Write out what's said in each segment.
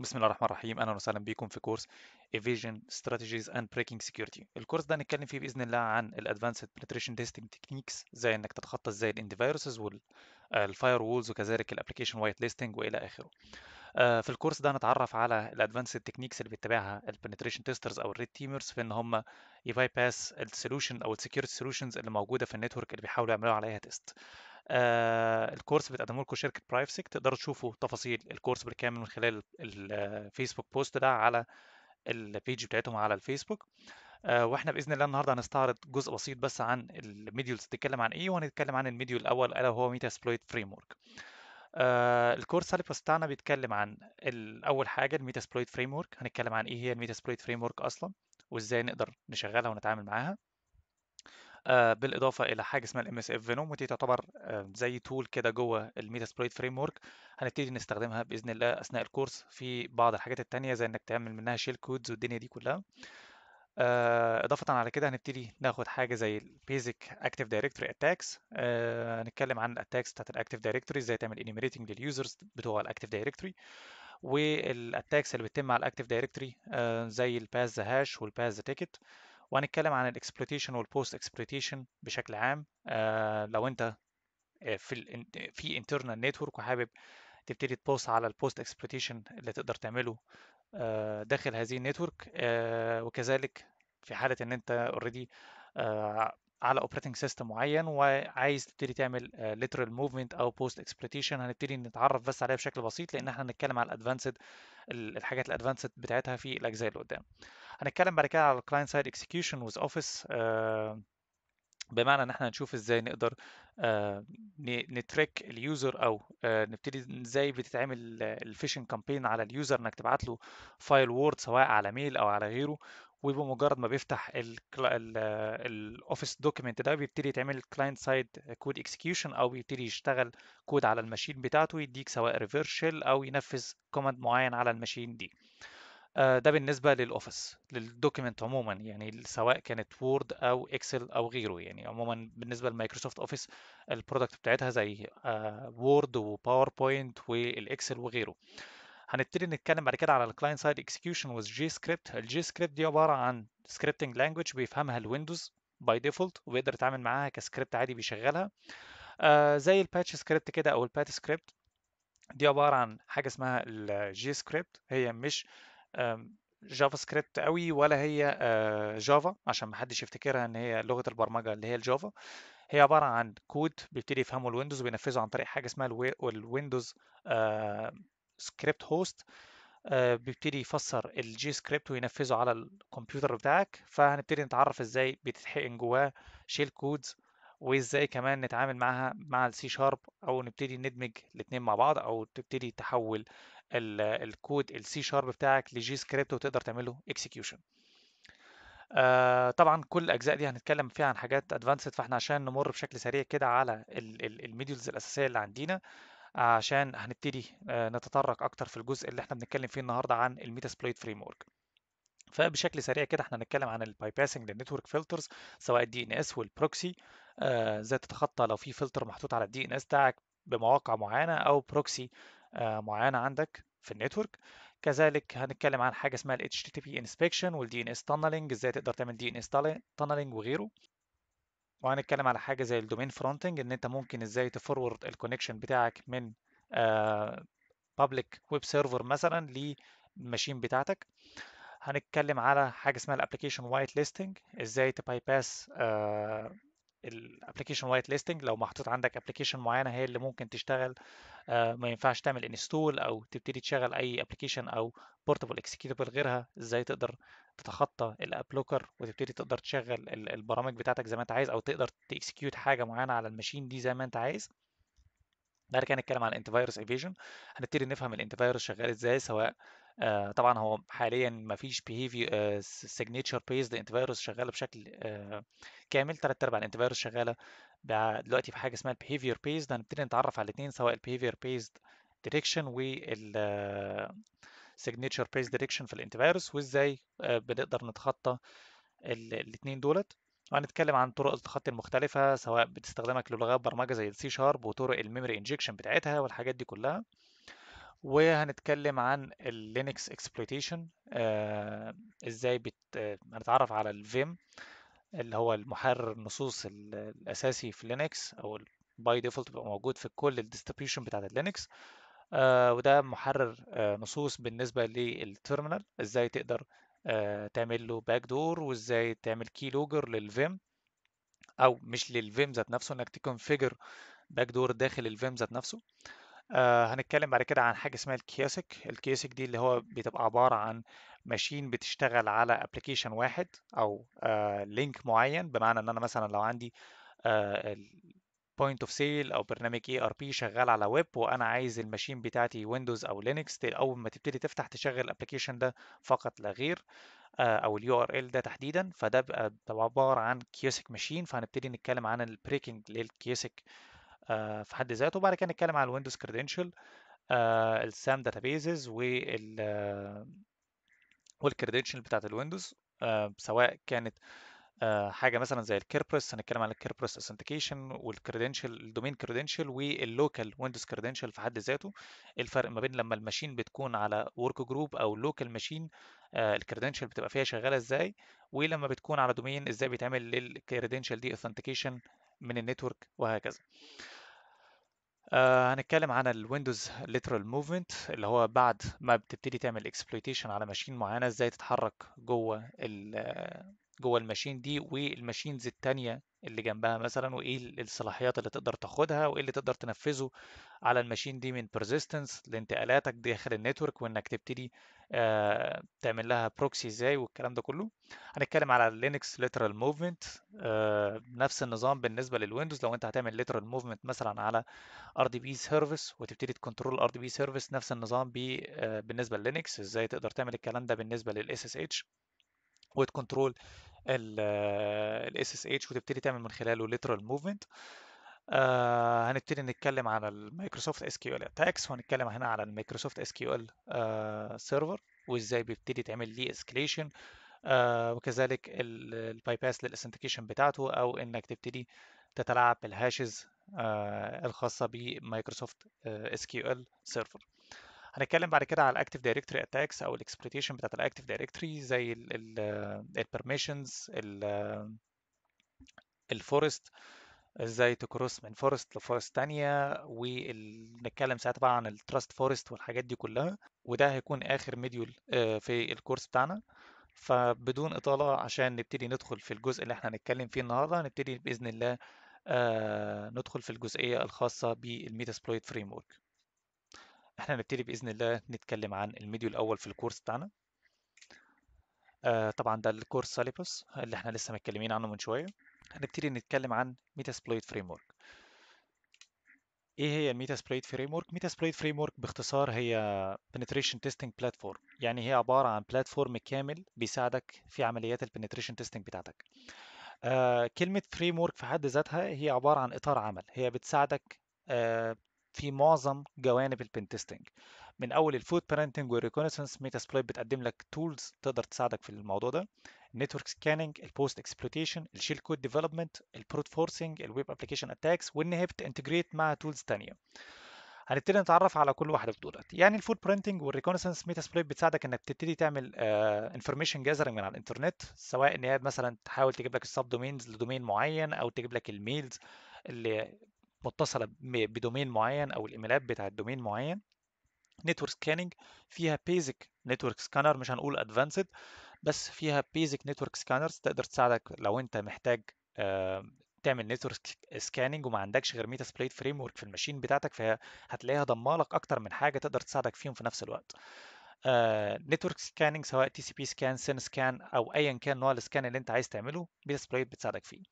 بسم الله الرحمن الرحيم اهلا وسهلا بكم في كورس Evasion Strategies and Breaking Security الكورس ده هنتكلم فيه باذن الله عن ال Advanced Penetration Testing Techniques زي انك تتخطى ازاي الاندي فايروسز والفاير وولز وكذلك الابلكيشن وايت ليستنج والى اخره آه، في الكورس ده هنتعرف على الادفانسد تكنيكس اللي بيتبعها البنتريشن تيسترز او الريد تيمرز في ان هم يباي باس السولوشن او السكيورتي سولوشنز اللي موجوده في النتورك اللي بيحاولوا يعملوا عليها تيست آه، الكورس بتقدمه لكم شركه برايفسيك تقدروا تشوفوا تفاصيل الكورس بالكامل من خلال الفيسبوك بوست ده على البيج بتاعتهم على الفيسبوك آه، واحنا باذن الله النهارده هنستعرض جزء بسيط بس عن الميديولز بتتكلم عن ايه وهنتكلم عن الميديول الاول الا وهو ميتا اسبلويت فريم ورك الكورس اللي بتاعنا بيتكلم عن اول حاجه الميتا اسبلويت فريم ورك هنتكلم عن ايه هي الميتا اسبلويت فريم ورك اصلا وازاي نقدر نشغلها ونتعامل معاها آه، بالاضافه الى حاجه اسمها الام اس اف فينوم ودي تعتبر آه، زي تول كده جوه الميتا سبريد فريم ورك هنبتدي نستخدمها باذن الله اثناء الكورس في بعض الحاجات التانيه زي انك تعمل منها شيل كودز والدنيا دي كلها آه، اضافه على كده هنبتدي ناخد حاجه زي البيزك اكتيف دايركتوري اتاكس هنتكلم عن الاتاكس بتاعت الاكتيف دايركتوري ازاي تعمل انيميريتنج لليوزرز بتوع الاكتيف دايركتوري والاتاكس اللي بتتم على الاكتيف دايركتوري زي الباس ذا هاش والباس ذا تيكت وهنتكلم عن الاكسبلويتيشن والبوست اكسبلويتيشن بشكل عام آه لو انت آه، في الـ في انترنال نتورك وحابب تبتدي تبوست على البوست اكسبلويتيشن اللي تقدر تعمله آه داخل هذه النتورك آه وكذلك في حاله ان انت اوريدي آه، على اوبريتنج سيستم معين وعايز تبتدي تعمل ليترال آه، موفمنت او بوست اكسبلويتيشن هنبتدي نتعرف بس عليها بشكل بسيط لان احنا هنتكلم على الادفانسد الحاجات الادفانسد بتاعتها في الاجزاء اللي قدام هنتكلم بعد كده على الكلاينت سايد اكسكيوشن وذ اوفيس بمعنى ان احنا نشوف ازاي نقدر آه، نتريك اليوزر او آه، نبتدي ازاي بتتعمل الفيشنج كامبين على اليوزر انك تبعت له فايل وورد سواء على ميل او على غيره وبمجرد ما بيفتح الاوفيس دوكيمنت ده بيبتدي يتعمل كلاينت سايد كود اكسكيوشن او بيبتدي يشتغل كود على الماشين بتاعته يديك سواء ريفيرشل او ينفذ كوماند معين على الماشين دي آه، ده بالنسبه للاوفيس للدوكيمنت عموما يعني سواء كانت وورد او اكسل او غيره يعني عموما بالنسبه لمايكروسوفت اوفيس البرودكت بتاعتها زي وورد وباوربوينت والاكسل وغيره هنبتدي نتكلم بعد كده على الكلاينت سايد اكسكيوشن وذ جي سكريبت الجي سكريبت دي عباره عن سكريبتنج لانجويج بيفهمها الويندوز باي ديفولت وبيقدر يتعامل معاها كسكريبت عادي بيشغلها آه زي الباتش سكريبت كده او البات سكريبت دي عباره عن حاجه اسمها الجي سكريبت هي مش جافا سكريبت قوي ولا هي جافا آه، عشان محدش يفتكرها ان هي لغه البرمجه اللي هي الجافا هي عباره عن كود بيبتدي يفهمه الويندوز وبينفذه عن طريق حاجه اسمها الويندوز سكريبت هوست آه، بيبتدي يفسر الجي سكريبت وينفذه على الكمبيوتر بتاعك فهنبتدي نتعرف ازاي بتتحقن جواه شيل كودز وازاي كمان نتعامل معاها مع السي شارب او نبتدي ندمج الاثنين مع بعض او تبتدي تحول الكود السي شارب بتاعك لجي سكريبت وتقدر تعمله اكسكيوشن آه طبعا كل الاجزاء دي هنتكلم فيها عن حاجات ادفانسد فاحنا عشان نمر بشكل سريع كده على الميديولز الاساسيه اللي عندنا عشان هنبتدي آه، نتطرق اكتر في الجزء اللي احنا بنتكلم فيه النهارده عن سبلويت فريم ورك فبشكل سريع كده احنا هنتكلم عن الباي باسنج للنتورك فلترز سواء الدي ان اس والبروكسي ازاي تتخطى لو في فلتر محطوط على الدي ان اس بتاعك بمواقع معينه او بروكسي آه، معينه عندك في النتورك كذلك هنتكلم عن حاجه اسمها ال HTTP inspection وال DNS tunneling ازاي تقدر تعمل DNS tunneling وغيره وهنتكلم على حاجه زي الدومين فرونتنج ان انت ممكن ازاي تفورورد الكونكشن بتاعك من بابليك ويب سيرفر مثلا للماشين بتاعتك هنتكلم على حاجه اسمها الابلكيشن وايت ليستنج ازاي تبايباس الابلكيشن وايت ليستنج لو محطوط عندك ابلكيشن معينه هي اللي ممكن تشتغل آه، ما ينفعش تعمل انستول او تبتدي تشغل اي ابلكيشن او بورتبل اكسكيوتبل غيرها ازاي تقدر تتخطى الابلوكر وتبتدي تقدر تشغل البرامج بتاعتك زي ما انت عايز او تقدر تكسكيوت حاجه معينه على الماشين دي زي ما انت عايز ده كان الكلام عن الانتي فايروس ايفيجن هنبتدي نفهم الانتي فايروس شغال ازاي سواء آه طبعا هو حاليا ما فيش بيهيفي سيجنتشر بيزد انتي شغاله بشكل آه كامل ثلاث ارباع الانتي فيروس شغاله دلوقتي في حاجه اسمها البيهيفير based هنبتدي نتعرف على الاثنين سواء البيهيفير based ديتكشن وال سيجنتشر بيز ديركشن في الانتي فيروس وازاي آه، بنقدر نتخطى الاثنين دولت وهنتكلم عن طرق التخطي المختلفة سواء بتستخدمك للغات برمجة زي السي شارب وطرق الميموري انجكشن بتاعتها والحاجات دي كلها وهنتكلم عن اللينكس اكسبلويتيشن آه، ازاي بت... آه، هنتعرف على الفيم اللي هو المحرر النصوص الاساسي في لينكس او باي ديفولت بيبقى موجود في كل الديستريبيوشن بتاعت اللينكس آه وده محرر آه نصوص بالنسبه للتيرمينال ازاي تقدر آه تعمل له باك دور وازاي تعمل كي لوجر للفيم او مش للفيم ذات نفسه انك تكونفيجر باك دور داخل الفيم ذات نفسه آه هنتكلم بعد كده عن حاجة اسمها الكياسك الكياسك دي اللي هو بتبقى عبارة عن ماشين بتشتغل على ابلكيشن واحد أو آه لينك معين بمعنى إن أنا مثلا لو عندي بوينت اوف سيل او برنامج اي ار بي شغال على ويب وانا عايز الماشين بتاعتي ويندوز او لينكس اول ما تبتدي تفتح تشغل الابلكيشن ده فقط لا غير آه، او اليو ار ال ده تحديدا فده بقى عباره عن كيوسك ماشين فهنبتدي نتكلم عن البريكنج للكيوسك آه، في حد ذاته وبعد كده نتكلم على الويندوز كريدنشال آه، السام داتابيزز وال آه، والكريدنشال بتاعت الويندوز سواء كانت حاجه مثلا زي الكيربرس هنتكلم على الكيربرس اثنتيكيشن والكريدنشال الدومين كريدنشال واللوكال ويندوز كريدنشال في حد ذاته الفرق ما بين لما الماشين بتكون على ورك جروب او لوكال ماشين الكريدنشال بتبقى فيها شغاله ازاي ولما بتكون على دومين ازاي بيتعمل للكريدنشال دي اثنتيكيشن من النتورك وهكذا آه، هنتكلم عن الويندوز lateral movement اللي هو بعد ما بتبتدي تعمل اكسبلويتيشن على ماشين معينه ازاي تتحرك جوه جوه الماشين دي والماشينز التانية اللي جنبها مثلا وايه الصلاحيات اللي تقدر تاخدها وايه اللي تقدر تنفذه على الماشين دي من persistence لانتقالاتك داخل النتورك وانك تبتدي آه تعمل لها بروكسي ازاي والكلام ده كله هنتكلم على لينكس ليترال موفمنت نفس النظام بالنسبه للويندوز لو انت هتعمل ليترال موفمنت مثلا على ار دي بي سيرفيس وتبتدي تكنترول ار دي بي سيرفيس نفس النظام بي آه بالنسبه للينكس ازاي تقدر تعمل الكلام ده بالنسبه للاس اس اتش وتكنترول ال SSH وتبتدي تعمل من خلاله literal movement آه هنبتدي نتكلم على المايكروسوفت اس كيو ال اتاكس وهنتكلم هنا على المايكروسوفت اس كيو ال سيرفر آه، وازاي بيبتدي تعمل ليه اسكليشن آه وكذلك باس للاثنتيكيشن بتاعته او انك تبتدي تتلاعب بالهاشز آه الخاصه بمايكروسوفت اس كيو ال سيرفر هنتكلم بعد كده على الاكتف دايركتوري اتاكس او الاكسبلويتيشن بتاعت الاكتف دايركتوري زي البرميشنز الفورست ازاي تكروس من فورست لفورست تانية ونتكلم ساعتها بقى عن التراست فورست والحاجات دي كلها وده هيكون اخر ميديول آه، في الكورس بتاعنا فبدون اطاله عشان نبتدي ندخل في الجزء اللي احنا هنتكلم فيه النهارده نبتدي باذن الله آه، ندخل في الجزئيه الخاصه بالميتاسبلويد فريم ورك احنا هنبتدي باذن الله نتكلم عن الميديو الاول في الكورس بتاعنا آه طبعا ده الكورس ساليبوس اللي احنا لسه متكلمين عنه من شويه هنبتدي نتكلم عن ميتا سبلويت فريم ورك ايه هي الميتا سبلويت فريم ورك ميتا سبلويت فريم ورك باختصار هي penetration testing platform يعني هي عباره عن بلاتفورم كامل بيساعدك في عمليات البنتريشن تيستينج بتاعتك آه كلمه فريم ورك في حد ذاتها هي عباره عن اطار عمل هي بتساعدك آه في معظم جوانب البنتستنج من اول الفوت برينتنج والريكونسنس ميتا سبلايت بتقدم لك تولز تقدر تساعدك في الموضوع ده نتورك سكاننج البوست اكسبلويتيشن الشيل كود ديفلوبمنت البروت فورسنج الويب ابلكيشن اتاكس وان هي بتنتجريت مع تولز ثانيه هنبتدي نتعرف على كل واحده في دولت يعني الفوت برينتنج والريكونسنس ميتا سبلايت بتساعدك انك تبتدي تعمل انفورميشن uh, جاذرنج من على الانترنت سواء ان هي مثلا تحاول تجيب لك السب دومينز لدومين معين او تجيب لك الميلز اللي متصله بدومين معين او الايميلات بتاعت الدومين معين نتورك سكاننج فيها بيزك نتورك سكانر مش هنقول ادفانسد بس فيها بيزك نتورك سكانرز تقدر تساعدك لو انت محتاج آه، تعمل نتورك سكاننج وما عندكش غير ميتا سبليت فريم في الماشين بتاعتك فهتلاقيها ضمه لك اكتر من حاجه تقدر تساعدك فيهم في نفس الوقت نتورك آه، سكاننج سواء تي سي بي سكان سين سكان او ايا كان نوع السكان اللي انت عايز تعمله ميتا سبليت بتساعدك فيه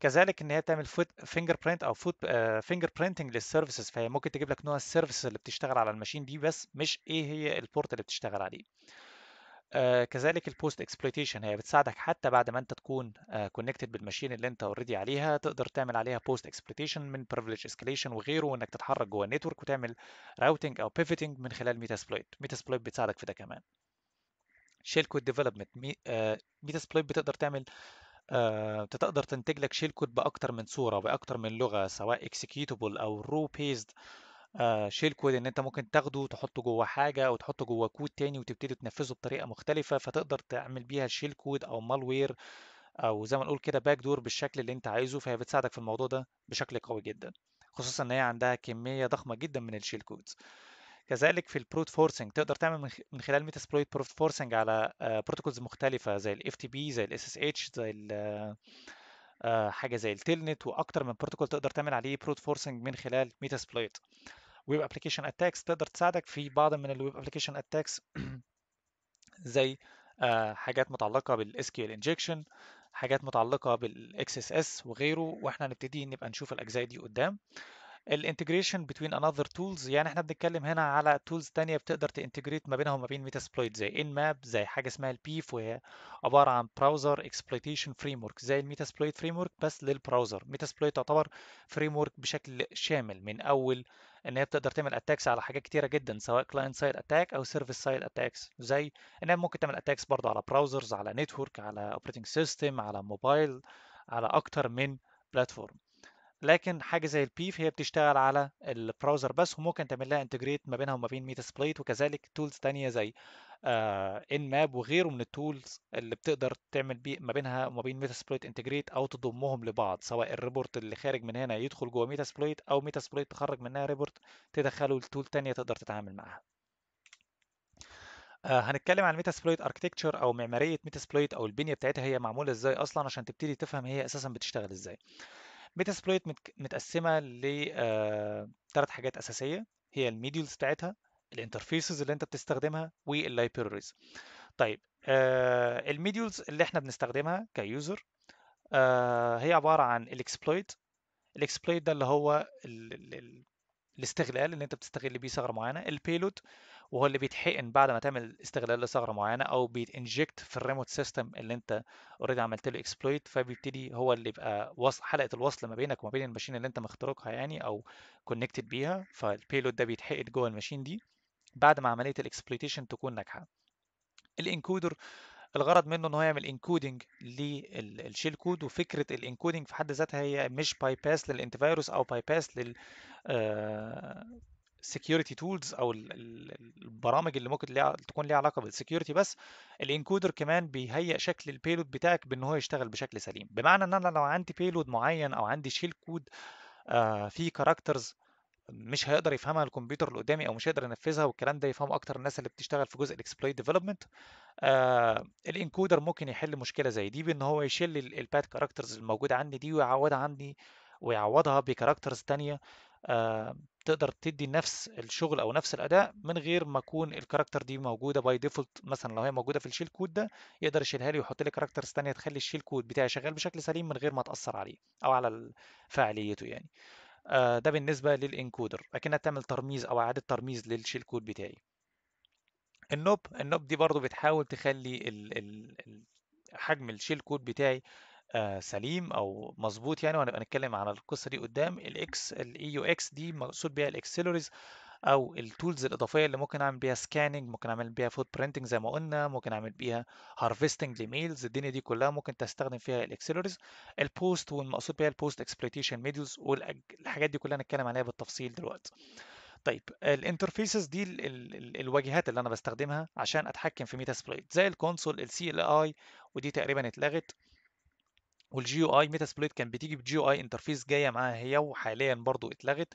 كذلك ان هي تعمل فوت فينجر برينت او فوت فينجر برينتنج للسيرفيسز فهي ممكن تجيب لك نوع السيرفيس اللي بتشتغل على الماشين دي بس مش ايه هي البورت اللي بتشتغل عليه آه، كذلك البوست اكسبلويتيشن هي بتساعدك حتى بعد ما انت تكون كونكتد آه، بالماشين اللي انت اوريدي عليها تقدر تعمل عليها بوست اكسبلويتيشن من بريفليج اسكليشن وغيره وانك تتحرك جوه النتورك وتعمل راوتنج او بيفيتنج من خلال ميتا سبلويت بتساعدك في ده كمان شيل كود ديفلوبمنت سبلويت بتقدر تعمل بتقدر آه، تنتج لك شيل كود باكتر من صوره باكتر من لغه سواء اكسكيوتبل او رو بيست آه، شيل كود ان انت ممكن تاخده وتحطه جوه حاجه وتحطه جوه كود تاني وتبتدي تنفذه بطريقه مختلفه فتقدر تعمل بيها شيل كود او مالوير او زي ما نقول كده باك دور بالشكل اللي انت عايزه فهي بتساعدك في الموضوع ده بشكل قوي جدا خصوصا ان هي عندها كميه ضخمه جدا من الشيل كودز كذلك في البروت فورسنج تقدر تعمل من خلال ميتا اسبلويت بروت فورسنج على بروتوكولز آه، مختلفه زي الاف تي بي زي الاس اس اتش زي آه، آه، حاجه زي التلنت واكتر من بروتوكول تقدر تعمل عليه بروت فورسنج من خلال ميتا اسبلويت ويب ابلكيشن اتاكس تقدر تساعدك في بعض من الويب ابلكيشن اتاكس زي حاجات متعلقه بالاس كيو injection انجكشن حاجات متعلقه بالاكس اس اس وغيره واحنا هنبتدي نبقى نشوف الاجزاء دي قدام الانتجريشن بتوين انذر تولز يعني احنا بنتكلم هنا على تولز تانية بتقدر تانتجريت ما بينها وما بين ميتا سبلويت زي ان ماب زي حاجه اسمها البيف وهي عباره عن براوزر اكسبلويتيشن فريم ورك زي الميتا سبلويت فريم ورك بس للبراوزر ميتا سبلويت تعتبر فريم ورك بشكل شامل من اول ان هي بتقدر تعمل اتاكس على حاجات كتيره جدا سواء كلاينت سايد اتاك او سيرفيس سايد اتاكس زي ان هي ممكن تعمل اتاكس برضه على براوزرز على نتورك على اوبريتنج سيستم على موبايل على اكتر من بلاتفورم لكن حاجه زي البيف هي بتشتغل على البراوزر بس وممكن تعمل لها انتجريت ما بينها وما بين ميتا سبليت وكذلك تولز تانية زي ان آه، ماب وغيره من التولز اللي بتقدر تعمل بي ما بينها وما بين ميتا سبليت انتجريت او تضمهم لبعض سواء الريبورت اللي خارج من هنا يدخل جوه ميتا سبليت او ميتا سبليت تخرج منها ريبورت تدخله لتول تانية تقدر تتعامل معاها آه، هنتكلم عن سبلويت اركتكتشر او معماريه سبلويت او البنيه بتاعتها هي معموله ازاي اصلا عشان تبتدي تفهم هي اساسا بتشتغل ازاي بيتا سبلويت متقسمه لثلاث آه، حاجات اساسيه هي الميديولز بتاعتها الانترفيسز اللي انت بتستخدمها واللايبريز طيب آه، الميديولز اللي احنا بنستخدمها كيوزر آه، هي عباره عن الاكسبلويت الاكسبلويت ده اللي هو الاستغلال اللي انت بتستغل بيه ثغره معينه البيلود وهو اللي بيتحقن بعد ما تعمل استغلال لثغره معينه او بيتنجكت في الريموت سيستم اللي انت اوريدي عملت له اكسبلويت فبيبتدي هو اللي يبقى وصل حلقه الوصل ما بينك وما بين الماشين اللي انت مخترقها يعني او كونكتد بيها فالبيلود ده بيتحقن جوه الماشين دي بعد ما عمليه الاكسبلويتيشن تكون ناجحه الانكودر الغرض منه ان هو يعمل انكودنج للشيل كود وفكره الانكودنج في حد ذاتها هي مش باي باس للانتي فايروس او باي باس لل آه، السكيورتي تولز او البرامج اللي ممكن تكون ليها علاقه بالسكيورتي بس الانكودر كمان بيهيئ شكل البيلود بتاعك بان هو يشتغل بشكل سليم بمعنى ان انا لو عندي بيلود معين او عندي شيل كود آه، فيه كاركترز مش هيقدر يفهمها الكمبيوتر اللي قدامي او مش هيقدر ينفذها والكلام ده يفهمه اكتر الناس اللي بتشتغل في جزء الاكسبلويت ديفلوبمنت آه الانكودر ممكن يحل مشكله زي دي بان هو يشيل الباد كاركترز الموجوده عندي دي ويعوضها عندي ويعوضها بكاركترز تانية آه، تقدر تدي نفس الشغل او نفس الاداء من غير ما اكون الكاركتر دي موجوده باي ديفولت مثلا لو هي موجوده في الشيل كود ده يقدر يشيلها لي ويحط لي كاركترز ثانيه تخلي الشيل كود بتاعي شغال بشكل سليم من غير ما تاثر عليه او على فعاليته يعني آه، ده بالنسبه للانكودر اكنها بتعمل ترميز او اعاده ترميز للشيل كود بتاعي النوب النوب دي برضو بتحاول تخلي ال ال حجم الشيل كود بتاعي آه، سليم او مظبوط يعني وهنبقى نتكلم على القصه دي قدام الاكس الاي يو e اكس دي مقصود بيها الاكسلوريز او التولز الاضافيه اللي ممكن اعمل بيها سكاننج ممكن اعمل بيها فوت برينتنج زي ما قلنا ممكن اعمل بيها هارفستنج لميلز الدنيا دي كلها ممكن تستخدم فيها الاكسلوريز البوست والمقصود بيها البوست اكسبلويتيشن ميديوز والحاجات دي كلها هنتكلم عليها بالتفصيل دلوقتي طيب الانترفيسز دي الواجهات اللي انا بستخدمها عشان اتحكم في ميتا سبلايت زي الكونسول السي ال اي ودي تقريبا اتلغت والجيو اي ميتا سبليت كان بتيجي بجيو اي انترفيس جايه معاها هي وحاليا برضو اتلغت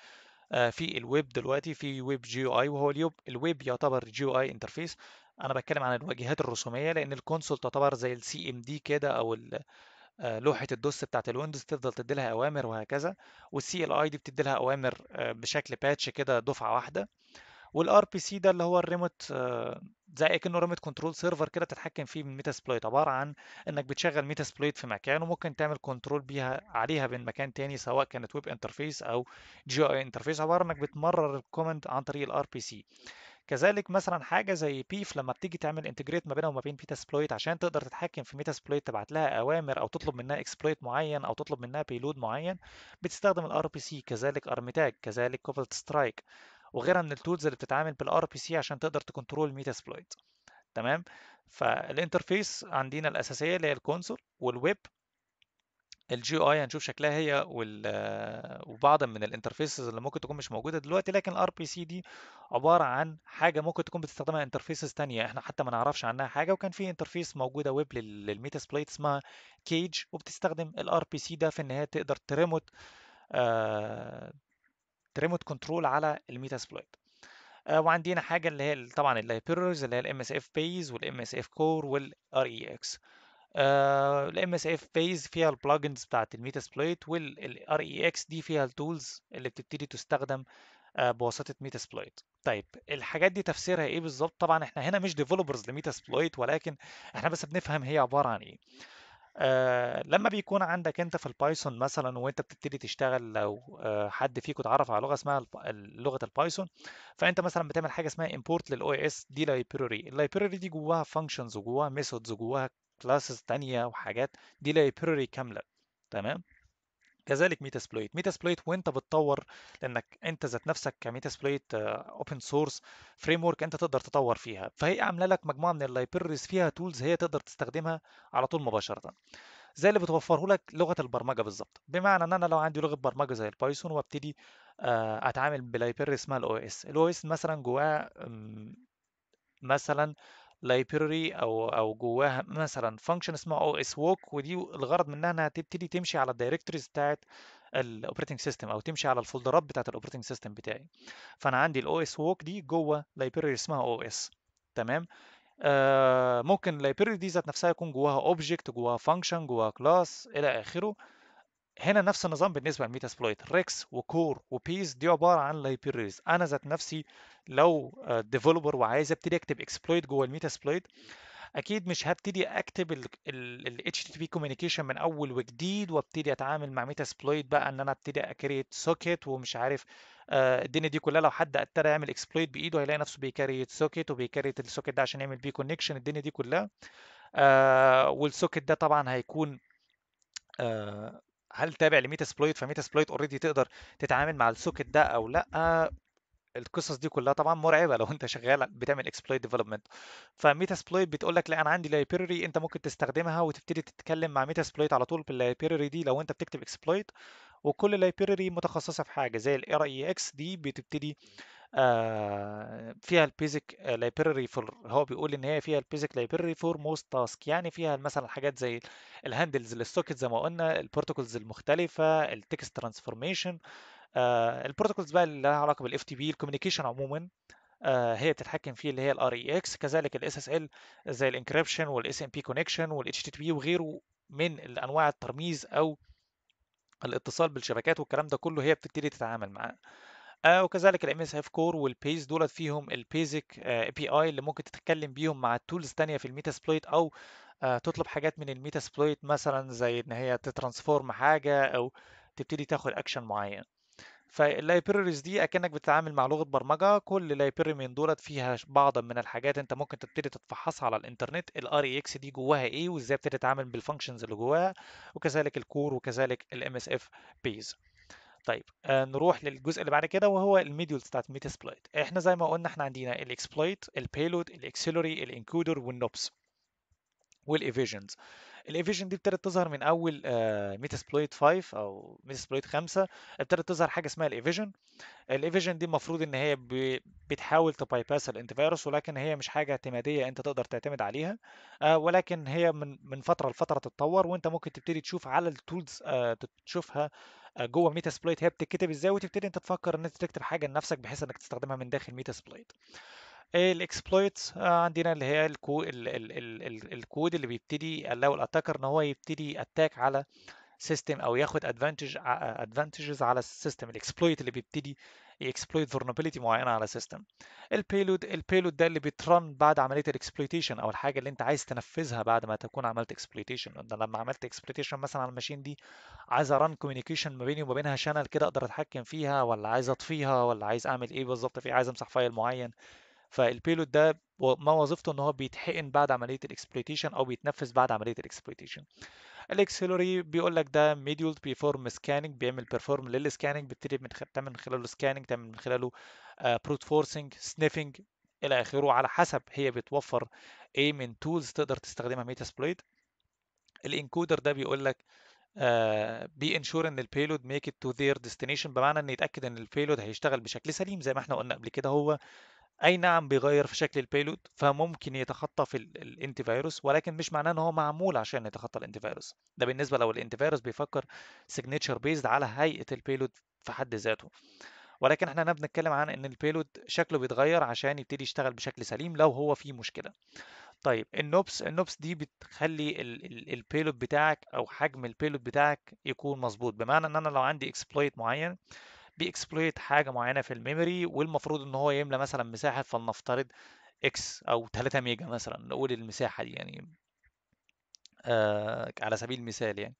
آه، في الويب دلوقتي في ويب جيو اي وهو اليوب الويب يعتبر جيو اي انترفيس انا بتكلم عن الواجهات الرسوميه لان الكونسول تعتبر زي السي ام دي كده او آه، لوحه الدوس بتاعت الويندوز تفضل تدي لها اوامر وهكذا والسي ال اي دي بتدي لها اوامر آه، بشكل باتش كده دفعه واحده والار بي سي ده اللي هو الريموت آه، زي اكنه ريموت كنترول سيرفر كده تتحكم فيه من ميتا سبلايت عباره عن انك بتشغل ميتا سبلايت في مكان وممكن تعمل كنترول بيها عليها من مكان تاني سواء كانت ويب انترفيس او جي اي انترفيس عباره انك بتمرر الكومنت عن طريق الار بي سي كذلك مثلا حاجه زي بيف لما بتيجي تعمل انتجريت ما بينها وما بين ميتا سبلايت عشان تقدر تتحكم في ميتا سبلايت تبعت لها اوامر او تطلب منها اكسبلويت معين او تطلب منها بيلود معين بتستخدم الار بي سي كذلك ارميتاج كذلك كوبلت سترايك وغيرها من التولز اللي بتتعامل بالار بي سي عشان تقدر تكنترول ميتا سبلايت تمام فالانترفيس عندنا الاساسيه اللي هي الكونسول والويب الجي اي هنشوف شكلها هي آه، وبعض من الانترفيسز اللي ممكن تكون مش موجوده دلوقتي لكن الار بي سي دي عباره عن حاجه ممكن تكون بتستخدمها انترفيسز تانية احنا حتى ما نعرفش عنها حاجه وكان في انترفيس موجوده ويب للميتا سبلايت اسمها كيج وبتستخدم الار بي سي ده في ان هي تقدر تريموت آه، ريموت كنترول على سبلويت آه، وعندنا حاجه اللي هي طبعا اللايبرز اللي هي الام اس اف بيز والام اس اف كور والار اي اكس الام اس اف بيز فيها البلجنز بتاعت الميتا سبلويت والار اي اكس e دي فيها التولز اللي بتبتدي تستخدم آه، بواسطه ميتا سبلويت طيب الحاجات دي تفسيرها ايه بالظبط طبعا احنا هنا مش ديفلوبرز لميتا سبلويت ولكن احنا بس بنفهم هي عباره عن ايه آه، لما بيكون عندك انت في البايثون مثلا وانت بتبتدي تشتغل لو آه، حد فيكم اتعرف على لغه اسمها لغه البايثون فانت مثلا بتعمل حاجه اسمها امبورت للاو اس دي لايبراري اللايبراري دي جواها فانكشنز وجواها ميثودز وجواها كلاسز تانية وحاجات دي لايبراري كامله تمام كذلك ميتا سبلويت وانت بتطور لانك انت ذات نفسك سبلويت اوبن سورس فريم ورك انت تقدر تطور فيها فهي عامله لك مجموعه من اللايبرز فيها تولز هي تقدر تستخدمها على طول مباشره زي اللي بتوفره لك لغه البرمجه بالظبط بمعنى ان انا لو عندي لغه برمجه زي البايثون وابتدي آه، اتعامل بلايبر اسمها الاو اس الاو اس مثلا جواه مثلا لايبراري او او جواها مثلا فانكشن اسمها او اس ووك ودي الغرض منها انها تبتدي تمشي على الدايركتوريز بتاعت الاوبريتنج سيستم او تمشي على الفولدرات بتاعت الاوبريتنج سيستم بتاعي فانا عندي الاو اس ووك دي جوه لايبراري اسمها او اس تمام آه ممكن اللايبراري دي ذات نفسها يكون جواها اوبجكت جواها فانكشن جواها كلاس الى اخره هنا نفس النظام بالنسبه للميتا سبلايت ريكس وكور وبيز دي عباره عن لايبريز انا ذات نفسي لو ديفلوبر آه، وعايز ابتدي اكتب اكسبلويت جوه الميتا سبلايت اكيد مش هبتدي اكتب ال HTTP communication من اول وجديد وابتدي اتعامل مع ميتا سبلايت بقى ان انا ابتدي اكريت سوكيت ومش عارف آه، الدنيا دي كلها لو حد ابتدى يعمل اكسبلويت بايده هيلاقي نفسه بيكريت سوكيت وبيكريت السوكيت ده عشان يعمل بيه كونكشن الدنيا دي كلها آه، والسوكيت ده طبعا هيكون هل تابع لميتا سبلويت فميتا سبلويت اوريدي تقدر تتعامل مع السوكت ده او لا القصص دي كلها طبعا مرعبه لو انت شغال بتعمل اكسبلويت ديفلوبمنت فميتا سبلويت بتقول لك لا انا عندي لايبرري انت ممكن تستخدمها وتبتدي تتكلم مع ميتا سبلويت على طول باللايبرري دي لو انت بتكتب اكسبلويت وكل لايبرري متخصصه في حاجه زي الاي اي اكس e دي بتبتدي آه، فيها البيزك لايبراري فور هو بيقول ان هي فيها البيزك لايبراري فور موست تاسك يعني فيها مثلا حاجات زي الهاندلز للسوكت زي ما قلنا البروتوكولز المختلفه التكست ترانسفورميشن البروتوكولز بقى اللي لها علاقه بالاف تي بي الكوميونيكيشن عموما آه، هي تتحكم فيه اللي هي الار اي اكس e كذلك الاس اس ال زي الانكربشن والاس ام بي كونكشن والاتش تي بي وغيره من انواع الترميز او الاتصال بالشبكات والكلام ده كله هي بتبتدي تتعامل معاه آه، وكذلك الام اس اف كور والبيز دولت فيهم البيزك اي بي اي اللي ممكن تتكلم بيهم مع التولز تانية في الميتا سبلويت او آه، تطلب حاجات من الميتا سبلويت مثلا زي ان هي تترانسفورم حاجه او تبتدي تاخد اكشن معين فاللايبريز دي اكنك بتتعامل مع لغه برمجه كل لايبرري من دولت فيها بعض من الحاجات انت ممكن تبتدي تتفحصها على الانترنت الار اي اكس e دي جواها ايه وازاي بتتعامل بالفانكشنز اللي جواها وكذلك الكور وكذلك الام اس اف بيز طيب آه نروح للجزء اللي بعد كده وهو الميديولز بتاعت سبلايت احنا زي ما قلنا احنا عندنا الاكسبلويت البيلود الاكسلوري الانكودر والنوبس والايفيجنز الايفيجن دي ابتدت تظهر من اول ميتاسبلويت آه، 5 او ميتاسبلويت 5 ابتدت تظهر حاجه اسمها الايفيجن الايفيجن دي المفروض ان هي بتحاول تباي باس الانتي فيروس ولكن هي مش حاجه اعتماديه انت تقدر تعتمد عليها آه، ولكن هي من من فتره لفتره تتطور وانت ممكن تبتدي تشوف على التولز آه، تشوفها جوه ميتا سبلايت هي بتتكتب ازاي وتبتدي انت تفكر ان انت تكتب حاجه لنفسك بحيث انك تستخدمها من داخل ميتا سبلايت الاكسبلويتس عندنا اللي هي الكو... ال... ال... ال... الكود اللي بيبتدي لو الاتاكر ان هو يبتدي اتاك على سيستم او ياخد ادفانتج ادفانتجز آه، على السيستم الاكسبلويت اللي بيبتدي يكسبلويت فورنابيلتي معينه على سيستم البيلود البيلود ده اللي بيترن بعد عمليه الاكسبلويتيشن او الحاجه اللي انت عايز تنفذها بعد ما تكون عملت اكسبلويتيشن انا لما عملت اكسبلويتيشن مثلا على الماشين دي عايز ارن كوميونيكيشن ما بيني وما بينها شانل كده اقدر اتحكم فيها ولا عايز اطفيها ولا عايز اعمل ايه بالظبط في إيه، عايز امسح فايل معين فالبيلود ده ما وظيفته ان هو بيتحقن بعد عمليه الاكسبلويتيشن او بيتنفذ بعد عمليه الاكسبلويتيشن الاكسلوري بيقول لك ده ميديول بيفورم سكاننج بيعمل بيرفورم للسكاننج بتبتدي من خ... تعمل من خلاله سكاننج تعمل من خلاله بروت فورسنج سنيفنج الى اخره على حسب هي بتوفر ايه من تولز تقدر تستخدمها ميتا سبلويد الانكودر ده بيقول لك بي آه، انشور ان البيلود ميك ات تو ذير ديستنيشن بمعنى ان يتاكد ان البيلود هيشتغل بشكل سليم زي ما احنا قلنا قبل كده هو اي نعم بيغير في شكل البيلود فممكن يتخطى في الانتي فيروس ولكن مش معناه ان هو معمول عشان يتخطى الانتي فيروس ده بالنسبه لو الانتي فيروس بيفكر سيجنتشر بيزد على هيئه البيلود في حد ذاته ولكن احنا هنا بنتكلم عن ان البيلود شكله بيتغير عشان يبتدي يشتغل بشكل سليم لو هو فيه مشكله طيب النوبس النوبس دي بتخلي البيلود بتاعك او حجم البيلود بتاعك يكون مظبوط بمعنى ان انا لو عندي اكسبلويت معين بيكسبلويت حاجه معينه في الميموري والمفروض ان هو يملى مثلا مساحه فلنفترض اكس او 3 ميجا مثلا نقول المساحه دي يعني آه على سبيل المثال يعني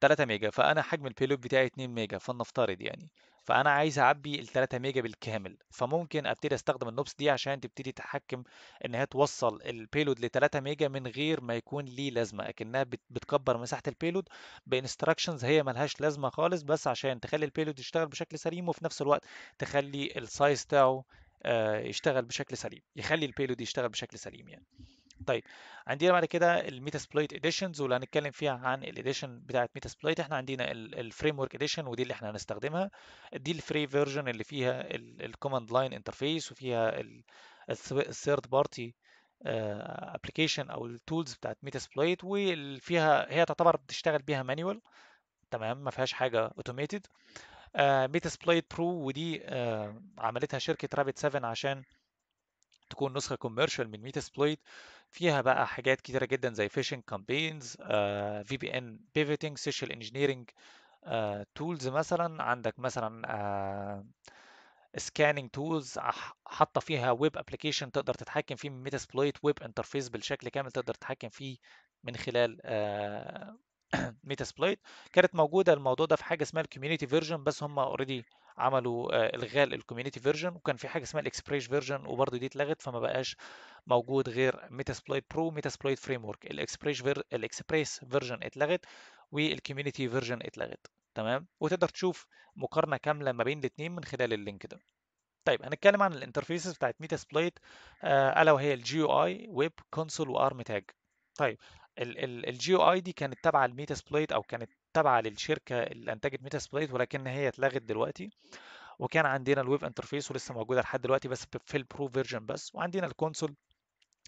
3 ميجا فانا حجم البيلود بتاعي 2 ميجا فلنفترض يعني فانا عايز اعبي ال 3 ميجا بالكامل فممكن ابتدي استخدم النوبس دي عشان تبتدي تتحكم ان هي توصل البيلود ل 3 ميجا من غير ما يكون ليه لازمه اكنها بتكبر مساحه البيلود بانستراكشنز هي ملهاش لازمه خالص بس عشان تخلي البيلود يشتغل بشكل سليم وفي نفس الوقت تخلي السايز بتاعه آه، يشتغل بشكل سليم يخلي البيلود يشتغل بشكل سليم يعني طيب عندنا بعد كده الميتا سبلويت اديشنز واللي هنتكلم فيها عن الاديشن بتاعه ميتا سبلويت احنا عندنا الفريم ورك اديشن ودي اللي احنا هنستخدمها دي الفري فيرجن اللي فيها الكوماند لاين انترفيس وفيها الثيرد بارتي ابلكيشن او التولز بتاعه ميتا سبلويت وفيها هي تعتبر بتشتغل بيها مانيوال تمام ما فيهاش حاجه اوتوميتد آه، ميتا سبلويت برو ودي آه عملتها شركه رابت 7 عشان تكون نسخه كوميرشال من ميتا سبلويت سبلايت فيها بقى حاجات كتيرة جدا زي فيشنج كامبينز في بي ان بيفيتنج سوشيال انجينيرنج تولز مثلا عندك مثلا سكاننج آه، تولز حاطه فيها ويب ابلكيشن تقدر تتحكم فيه من ميتاسبلويت ويب انترفيس بالشكل كامل تقدر تتحكم فيه من خلال ميتاسبلويت آه، كانت موجوده الموضوع ده في حاجه اسمها الكوميونتي فيرجن بس هم اوريدي عملوا آه، الغاء الكوميونتي فيرجن وكان في حاجه اسمها الاكسبريش فيرجن وبرضه دي اتلغت فما بقاش موجود غير ميتاسبلويت برو ميتاسبلويت فريم ورك الاكسبريش الاكسبريس فيرجن اتلغت والكوميونتي فيرجن اتلغت تمام وتقدر تشوف مقارنه كامله ما بين الاثنين من خلال اللينك ده طيب هنتكلم عن الانترفيسز بتاعت ميتا آه، سبلايت الا وهي الجي او اي ويب كونسول وارم تاج طيب الجي او اي دي كانت تابعه لميتا سبلايت او كانت تابعه للشركه اللي انتجت ميتا سبلايت ولكن هي اتلغت دلوقتي وكان عندنا الويب انترفيس ولسه موجوده لحد دلوقتي بس في البرو فيرجن بس وعندنا الكونسول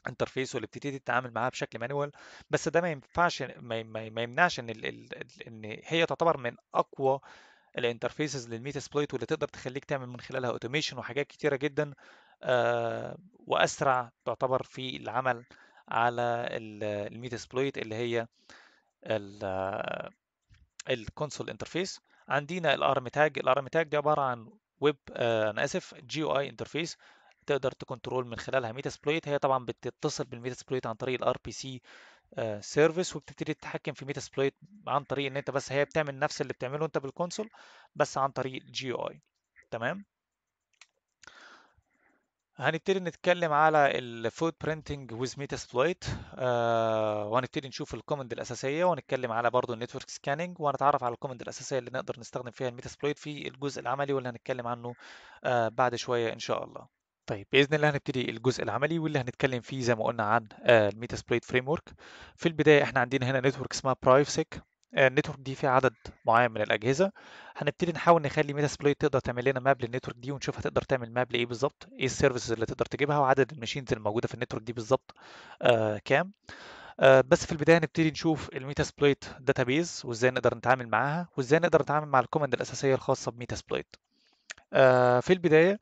انترفيس واللي بتبتدي تتعامل معاها بشكل مانوال بس ده ما ينفعش ما, ما يمنعش ان ال... ان هي تعتبر من اقوى الانترفيسز للميتا سبلايت واللي تقدر تخليك تعمل من خلالها اوتوميشن وحاجات كتيره جدا آه، واسرع تعتبر في العمل على الميتا سبلويت اللي هي الكونسول انترفيس عندنا الارم تاج الارم تاج دي عباره عن ويب آه، انا اسف جي او اي انترفيس تقدر تكنترول من خلالها ميتا سبلويت هي طبعا بتتصل بالميتا سبلويت عن طريق الار بي سي سيرفيس وبتبتدي تتحكم في ميتا سبلويت عن طريق ان انت بس هي بتعمل نفس اللي بتعمله انت بالكونسول بس عن طريق جي او اي تمام هنبتدي نتكلم على الفود برينتنج ويز Metasploit سبلايت وهنبتدي نشوف الكومند الاساسيه ونتكلم على برضه النتورك سكاننج وهنتعرف على الكومند الاساسيه اللي نقدر نستخدم فيها الميتا سبلايت في الجزء العملي واللي هنتكلم عنه آه بعد شويه ان شاء الله طيب باذن الله هنبتدي الجزء العملي واللي هنتكلم فيه زي ما قلنا عن آه، الميتا Metasploit فريم في البدايه احنا عندنا هنا نتورك اسمها برايفسيك آه، النتورك دي فيها عدد معين من الاجهزه هنبتدي نحاول نخلي ميتا سبلايت تقدر تعمل لنا ماب للنتورك دي ونشوف هتقدر تعمل ماب لايه بالظبط ايه السيرفيسز اللي تقدر تجيبها وعدد الماشينز الموجوده في النتورك دي بالظبط آه كام آه بس في البدايه هنبتدي نشوف الميتا سبلايت داتابيز وازاي نقدر نتعامل معاها وازاي نقدر نتعامل مع الكوماند الاساسيه الخاصه بميتا سبلايت آه في البدايه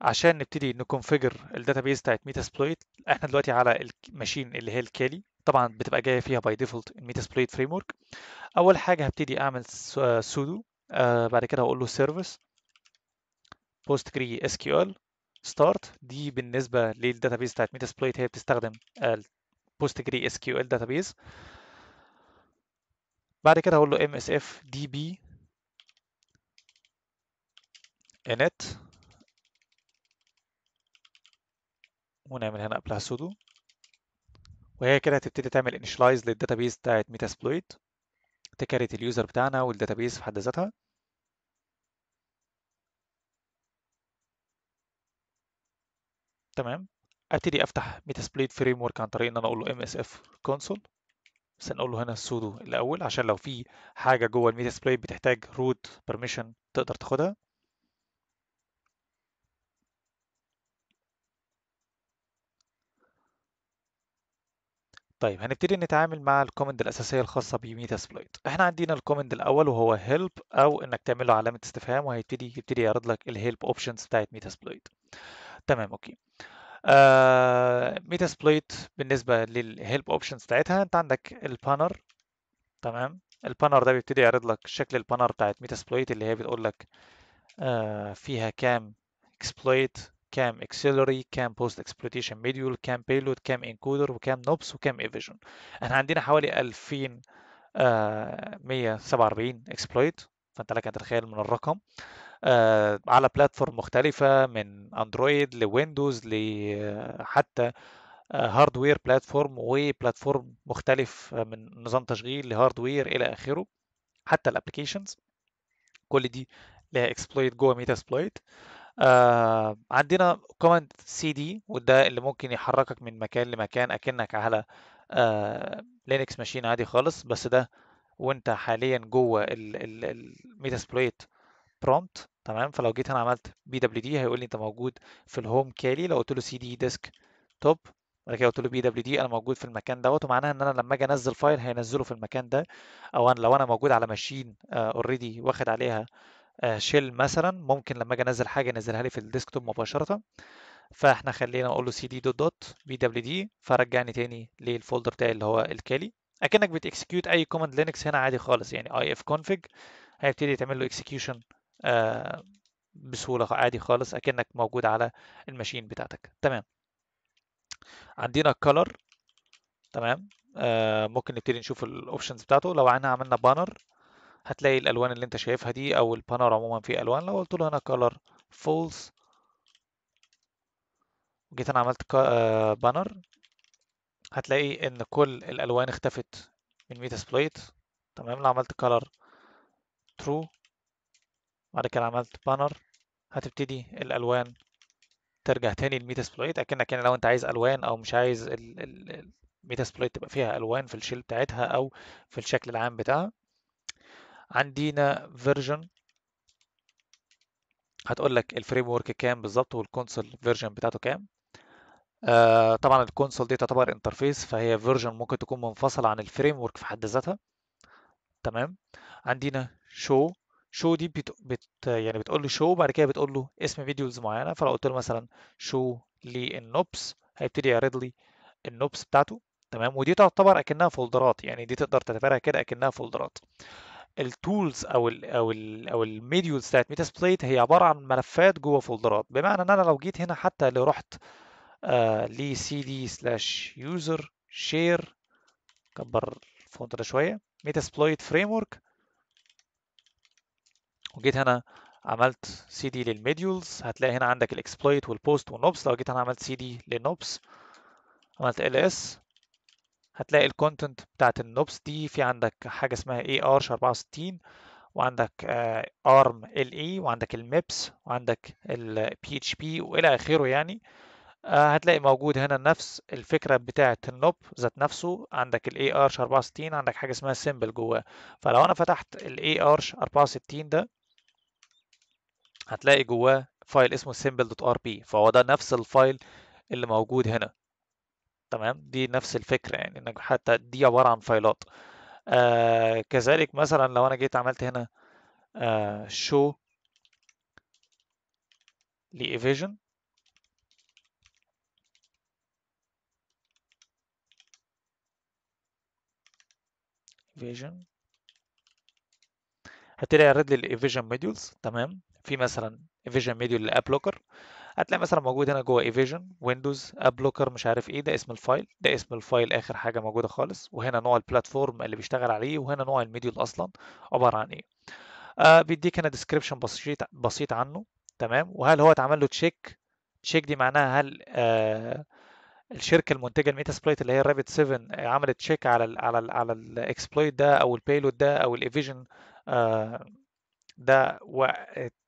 عشان نبتدي نكونفيجر الداتابيز بتاعت ميتا سبلويت احنا دلوقتي على الماشين اللي هي الكالي طبعا بتبقى جايه فيها باي ديفولت الميتا سبليت فريم ورك اول حاجه هبتدي اعمل سودو آه،, آه بعد كده هقول له سيرفيس بوست كري اس كيو ال ستارت دي بالنسبه للداتابيز بتاعت ميتا سبليت هي بتستخدم بوست كري اس كيو ال داتابيز بعد كده هقول له ام اس اف دي بي init ونعمل هنا apply سودو وهي كده هتبتدي تعمل initialize للداتابيز بتاعت ميتاسبلويد تكريت اليوزر بتاعنا والداتابيز في حد ذاتها تمام ابتدي افتح ميتاسبلويد فريم ورك عن طريق ان انا اقول له ام اس اف كونسول بس هنقول له هنا السودو الاول عشان لو في حاجه جوه الميتاسبلويد بتحتاج روت بيرميشن تقدر تاخدها طيب هنبتدي نتعامل مع الكومند الأساسية الخاصة بميتا سبلايت احنا عندنا الكومند الأول وهو help أو إنك تعمل له علامة استفهام وهيبتدي يبتدي يعرض لك الهيلب اوبشنز بتاعت ميتا سبلايت تمام أوكي آه ميتا سبلايت بالنسبة للهيلب اوبشنز بتاعتها أنت عندك البانر تمام البانر ده بيبتدي يعرض لك شكل البانر بتاعت ميتا سبلايت اللي هي بتقول لك آه فيها كام exploit كام اكسلري كام بوست اكسبلويتيشن ميديول كام بيلود كام انكودر وكام نوبس وكام ايفيجن احنا عندنا حوالي 2147 اكسبلويت آه، فانت لك تتخيل من الرقم آه على بلاتفورم مختلفة من اندرويد لويندوز لحتى هاردوير بلاتفورم وبلاتفورم مختلف آه، من نظام تشغيل لهاردوير الى اخره حتى الابلكيشنز كل دي لها اكسبلويت جوه ميتا اسبلويت آه عندنا كوماند سي دي وده اللي ممكن يحركك من مكان لمكان اكنك على آه لينكس ماشين عادي خالص بس ده وانت حاليا جوه سبلويت برومت تمام فلو جيت هنا عملت بي دبليو دي هيقول لي انت موجود في الهوم كالي لو قلت له سي دي ديسك توب بعد كده قلت له بي دبليو دي انا موجود في المكان دوت ومعناها ان انا لما اجي انزل فايل هينزله في المكان ده او أنا لو انا موجود على ماشين اوريدي آه، واخد عليها آه، شيل مثلا ممكن لما اجي انزل حاجه انزلها لي في الديسكتوب مباشره فاحنا خلينا اقول له cd دوت دوت بي دبليو دي فرجعني تاني للفولدر بتاعي اللي هو الكالي اكنك بتكسكيوت اي كوماند لينكس هنا عادي خالص يعني اي اف كونفج هيبتدي تعمل له اكسكيوشن آه، بسهوله عادي خالص اكنك موجود على الماشين بتاعتك تمام عندنا color تمام آه ممكن نبتدي نشوف الاوبشنز بتاعته لو عنا عملنا بانر هتلاقي الالوان اللي انت شايفها دي او البانر عموما فيه الوان لو قلت له هنا color false جيت انا عملت بانر آه، هتلاقي ان كل الالوان اختفت من ميتا سبلايت تمام لو عملت color true بعد كده عملت بانر هتبتدي الالوان ترجع تاني للميتا سبلايت اكنك يعني لو انت عايز الوان او مش عايز الميتا سبلايت تبقى فيها الوان في الشيل بتاعتها او في الشكل العام بتاعها عندنا فيرجن هتقول لك الفريم ورك كام بالظبط والكونسول فيرجن بتاعته كام آه طبعا الكونسول دي تعتبر انترفيس فهي فيرجن ممكن تكون منفصله عن الفريم ورك في حد ذاتها تمام عندنا شو شو دي بت, بت يعني بتقول له شو بعد كده بتقول له اسم فيديوز معينه فلو قلت له مثلا شو للنوبس هيبتدي يعرض لي النوبس بتاعته تمام ودي تعتبر اكنها فولدرات يعني دي تقدر تعتبرها كده اكنها فولدرات التولز او الـ او الـ او الميديولز بتاعت ميتا سبليت هي عباره عن ملفات جوه فولدرات بمعنى ان انا لو جيت هنا حتى لو رحت آه لي سي دي سلاش يوزر شير كبر الفونت ده شويه ميتا سبليت فريم ورك وجيت هنا عملت سي دي للميديولز هتلاقي هنا عندك الاكسبلويت والبوست والنوبس لو جيت هنا عملت سي دي للنوبس عملت ال اس هتلاقي الكونتنت بتاعت النوبس دي في عندك حاجه اسمها اي ار 64 وعندك ارم آه، ال اي وعندك الميبس وعندك البي اتش بي والى اخره يعني آه، هتلاقي موجود هنا نفس الفكره بتاعه النوب ذات نفسه عندك الاي ار 64 عندك حاجه اسمها سيمبل جواه فلو انا فتحت الاي ار 64 ده هتلاقي جواه فايل اسمه simple.rp فهو ده نفس الفايل اللي موجود هنا تمام دي نفس الفكرة يعني انك حتى دي عبارة عن فايلات آه كذلك مثلا لو انا جيت عملت هنا آه شو لإيفيجن ايفيجن هتلاقي يعرض لي الايفيجن موديولز تمام في مثلا ايفيجن موديول لاب لوكر هتلاقي مثلا موجود هنا جوه ايفيجن ويندوز اب بلوكر مش عارف ايه ده اسم الفايل ده اسم الفايل اخر حاجه موجوده خالص وهنا نوع البلاتفورم اللي بيشتغل عليه وهنا نوع الميديول اصلا عباره عن ايه آه بيديك هنا ديسكريبشن بسيط بسيط عنه تمام وهل هو اتعمل له تشيك تشيك دي معناها هل آه الشركه المنتجه الميتا سبلايت اللي هي الرابت 7 عملت تشيك على الـ على الـ على الاكسبلويت ده او البيلود ده او الايفيجن آه ده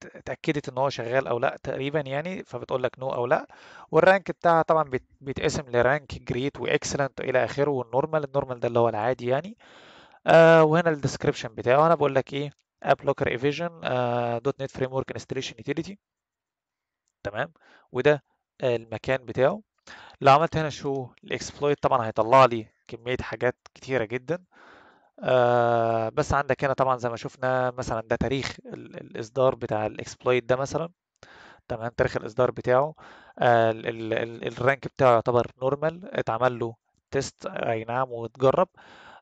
اتاكدت ان هو شغال او لا تقريبا يعني فبتقول لك نو او لا والرانك بتاعها طبعا بيتقسم لرانك جريت واكسلنت الى اخره والنورمال النورمال ده اللي هو العادي يعني آه وهنا الديسكريبشن بتاعه انا بقول لك ايه اب لوكر ايفيجن دوت نت فريم ورك انستليشن يوتيليتي تمام وده آه، المكان بتاعه لو عملت هنا شو الاكسبلويت طبعا هيطلع لي كميه حاجات كتيره جدا آه، بس عندك هنا طبعا زي ما شفنا مثلا ده تاريخ الاصدار بتاع الاكسبلويت ده مثلا تمام تاريخ الاصدار بتاعه آه، ال ال الرانك بتاعه يعتبر نورمال اتعمل له تيست اي نعم واتجرب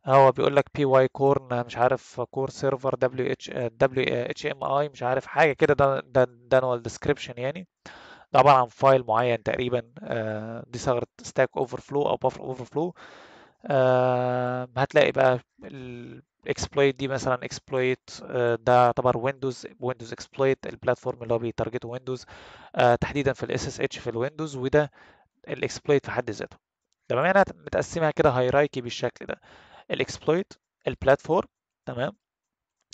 هو بيقول لك بي واي كورن مش عارف كور سيرفر دبليو اتش دبليو اتش ام اي مش عارف حاجه كده ده ده ده هو الديسكربشن يعني ده عباره عن فايل معين تقريبا آه، دي ثغره ستاك اوفر فلو او بافر اوفر فلو آه هتلاقي بقى الاكسبلويت دي مثلا اكسبلويت آه، ده يعتبر ويندوز ويندوز اكسبلويت البلاتفورم اللي هو بيتارجته ويندوز آه تحديدا في الاس اس اتش في الويندوز وده الاكسبلويت في حد ذاته تمام يعني متقسمها كده هيرايكي بالشكل ده الاكسبلويت البلاتفورم تمام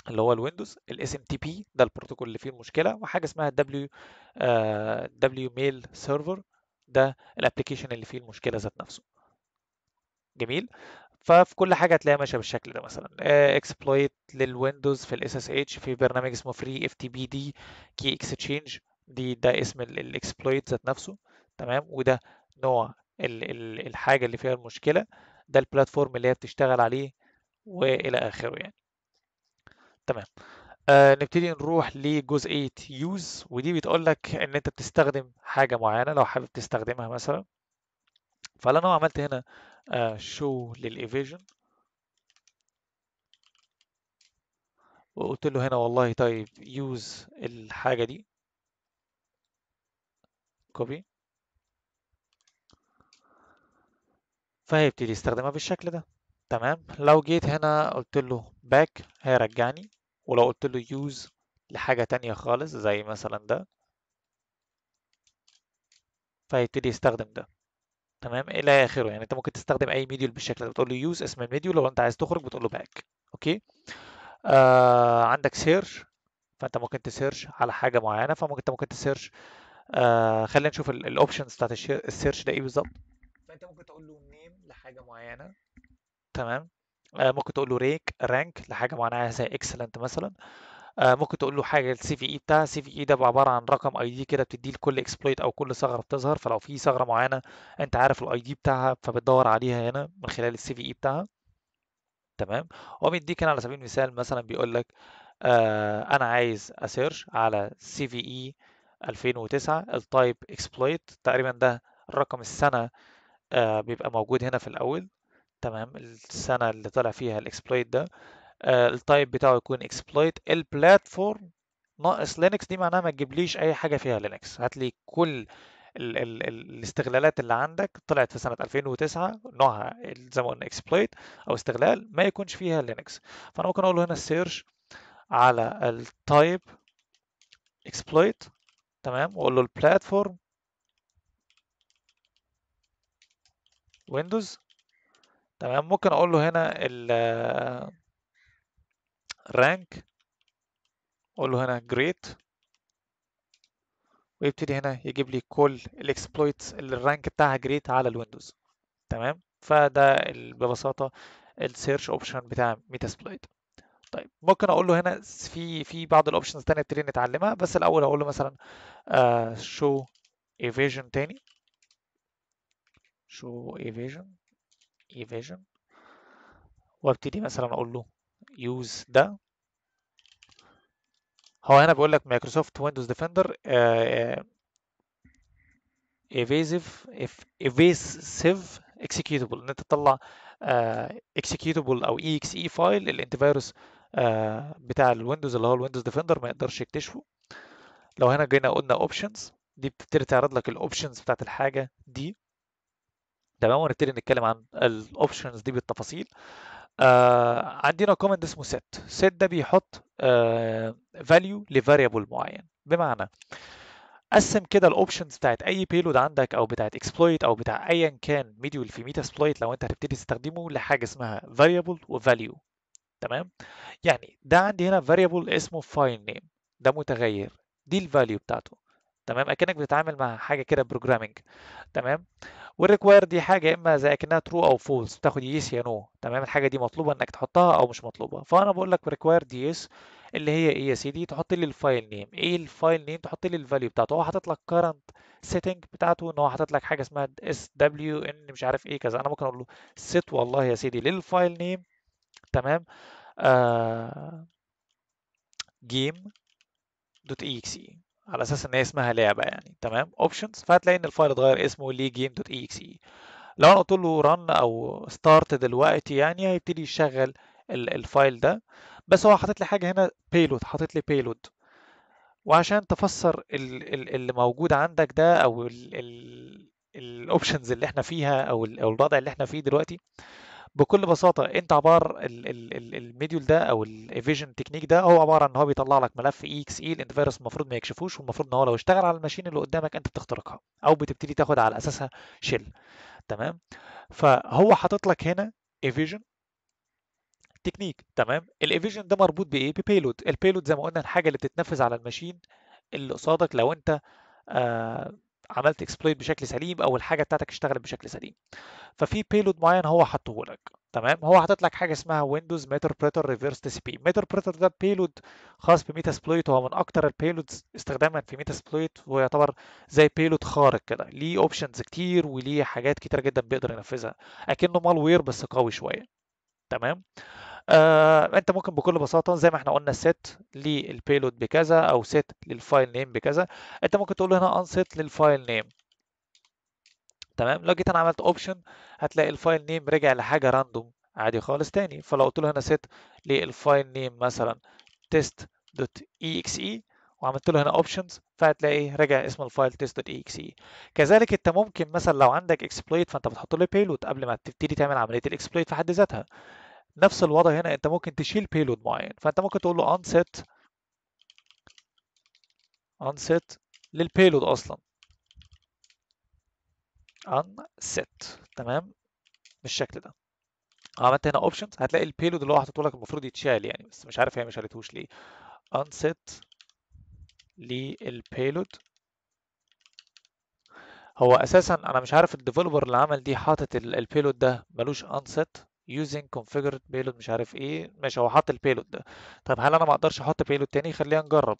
اللي هو الويندوز الاس ام تي بي ده البروتوكول اللي فيه المشكله وحاجه اسمها دبليو دبليو ميل سيرفر ده الابلكيشن اللي فيه المشكله ذات نفسه جميل ففي كل حاجه هتلاقيها ماشيه بالشكل ده مثلا اكسبلويت آه، للويندوز في الاس اس اتش في برنامج اسمه فري اف تي بي دي كي اكسشينج دي ده اسم الاكسبلويت ذات نفسه تمام وده نوع الـ الـ الحاجه اللي فيها المشكله ده البلاتفورم اللي هي بتشتغل عليه والى اخره يعني تمام آه نبتدي نروح لجزئيه يوز ودي بتقول لك ان انت بتستخدم حاجه معينه لو حابب تستخدمها مثلا فاللي انا عملت هنا شو آه، للايفيجن وقلت له هنا والله طيب يوز الحاجه دي كوبي فهيبتدي يستخدمها بالشكل ده تمام لو جيت هنا قلت له باك هيرجعني ولو قلت له يوز لحاجه تانية خالص زي مثلا ده فهيبتدي يستخدم ده تمام الى اخره يعني انت ممكن تستخدم اي ميديول بالشكل ده بتقول له يوز اسم الميديول لو انت عايز تخرج بتقول له باك اوكي آه عندك سيرش فانت ممكن تسيرش على حاجه معينه فممكن انت ممكن تسيرش آه خلينا نشوف الاوبشنز بتاعت السيرش ده ايه بالظبط فانت ممكن تقول له نيم لحاجه معينه تمام آه ممكن تقول له ريك رانك لحاجه معينه زي اكسلنت مثلا آه آه، ممكن تقول له حاجه السي في اي e بتاعها السي في اي e ده عباره عن رقم اي دي كده بتديه لكل اكسبلويت او كل ثغره بتظهر فلو في ثغره معينه انت عارف الاي دي بتاعها فبتدور عليها هنا من خلال السي في اي e بتاعها تمام هو بيديك هنا على سبيل المثال مثلا بيقول لك آه انا عايز اسيرش على سي في اي 2009 التايب اكسبلويت تقريبا ده رقم السنه آه بيبقى موجود هنا في الاول تمام السنه اللي طلع فيها الاكسبلويت ده آه، التايب بتاعه يكون اكسبلويت البلاتفورم ناقص لينكس دي معناها ما تجيبليش اي حاجه فيها لينكس هات لي كل ال ال ال الاستغلالات اللي عندك طلعت في سنه 2009 نوعها زي ما قلنا اكسبلويت او استغلال ما يكونش فيها لينكس فانا ممكن اقول هنا سيرش على التايب اكسبلويت تمام واقول له البلاتفورم ويندوز تمام ممكن اقول له هنا ال رانك اقول له هنا جريت ويبتدي هنا يجيب لي كل الاكسبلويتس اللي الرانك بتاعها جريت على الويندوز تمام فده ببساطه السيرش اوبشن بتاع ميتا سبلايت طيب ممكن اقول له هنا في في بعض الاوبشنز تانية نبتدي نتعلمها بس الاول هقول له مثلا شو آه، ايفيجن تاني شو ايفيجن ايفيجن وابتدي مثلا اقول له يوز ده هو هنا بيقول لك مايكروسوفت ويندوز ديفندر ايفيزيف ايفيسيف اكسكيوتبل ان انت تطلع اكسكيوتبل آه، او اي اكس اي فايل الانتي فايروس بتاع الويندوز اللي هو الويندوز ديفندر ما يقدرش يكتشفه لو هنا جينا قلنا اوبشنز دي بتبتدي تعرض لك الاوبشنز بتاعت الحاجه دي تمام ونبتدي نتكلم عن الاوبشنز دي بالتفاصيل آه عندنا كومنت اسمه set set ده بيحط آه لفاريبل معين بمعنى قسم كده الاوبشنز بتاعت اي بيلود عندك او بتاعت اكسبلويت او بتاع ايا كان ميديول في ميتا سبلويت لو انت هتبتدي تستخدمه لحاجه اسمها variable وفاليو تمام يعني ده عندي هنا variable اسمه file name ده متغير دي الفاليو بتاعته تمام اكنك بتتعامل مع حاجه كده بروجرامنج تمام والريكوير دي حاجه اما زي اكنها ترو او فولس بتاخد يس يا نو تمام الحاجه دي مطلوبه انك تحطها او مش مطلوبه فانا بقول لك ريكوير دي يس اللي هي ايه يا سيدي تحط لي الفايل نيم ايه الفايل نيم تحط لي الفاليو بتاعته هو حاطط لك current setting بتاعته ان هو حاطط لك حاجه اسمها اس دبليو ان مش عارف ايه كذا انا ممكن اقول له set والله يا سيدي للفايل نيم تمام آه... جيم دوت اي اكس اي على اساس ان هي اسمها لعبه يعني تمام اوبشنز فهتلاقي ان الفايل اتغير اسمه legame.exe لو انا قلت له رن او ستارت دلوقتي يعني هيبتدي يشغل الفايل ده بس هو حاطط لي حاجه هنا payload حاطط لي payload وعشان تفسر اللي موجود عندك ده او الاوبشنز اللي احنا فيها او الوضع اللي احنا فيه دلوقتي بكل بساطه انت عباره الميديول ده او الايفيجن تكنيك ده هو عباره عن ان هو بيطلع لك ملف اي اكس اي الانت فيروس المفروض ما يكشفوش والمفروض ان هو لو اشتغل على الماشين اللي قدامك انت بتخترقها او بتبتدي تاخد على اساسها شيل تمام فهو حاطط لك هنا ايفيجن تكنيك تمام الايفيجن ده مربوط بايه ببيلود البيلود زي ما قلنا الحاجه اللي بتتنفذ على الماشين اللي قصادك لو انت آه عملت اكسبلويت بشكل سليم او الحاجه بتاعتك اشتغلت بشكل سليم ففي بيلود معين هو حاطه لك تمام هو حاطط لك حاجه اسمها ويندوز ميتر بريتر ريفرس تي سي بي ميتر بريتر ده بيلود خاص بميتا سبلويت هو من اكتر البيلودز استخداما في ميتا سبلويت ويعتبر زي بيلود خارق كده ليه اوبشنز كتير وليه حاجات كتيره جدا بيقدر ينفذها اكنه مالوير بس قوي شويه تمام آه انت ممكن بكل بساطه زي ما احنا قلنا set للبيلود بكذا او سيت للفايل نيم بكذا انت ممكن تقول هنا unset للفايل نيم تمام لو جيت انا عملت اوبشن هتلاقي الفايل نيم رجع لحاجه راندوم عادي خالص تاني فلو قلت له هنا set للفايل نيم مثلا test.exe وعملت له هنا اوبشنز فهتلاقي رجع اسم الفايل test.exe كذلك انت ممكن مثلا لو عندك exploit فانت بتحط له payload قبل ما تبتدي تعمل عمليه الاكسبلويت في حد ذاتها نفس الوضع هنا انت ممكن تشيل بيلود معين فانت ممكن تقول له unset unset للبيلود اصلا unset تمام بالشكل ده عملت هنا اوبشنز هتلاقي البيلود اللي هو حاطط لك المفروض يتشال يعني بس مش عارف هي مش شالتهوش ليه unset للبيلود هو اساسا انا مش عارف الديفلوبر اللي عمل دي حاطط البيلود ده ملوش انسيت using configured payload مش عارف ايه ماشي هو حط البيلود ده طب هل انا ما اقدرش احط بيلود تاني خلينا نجرب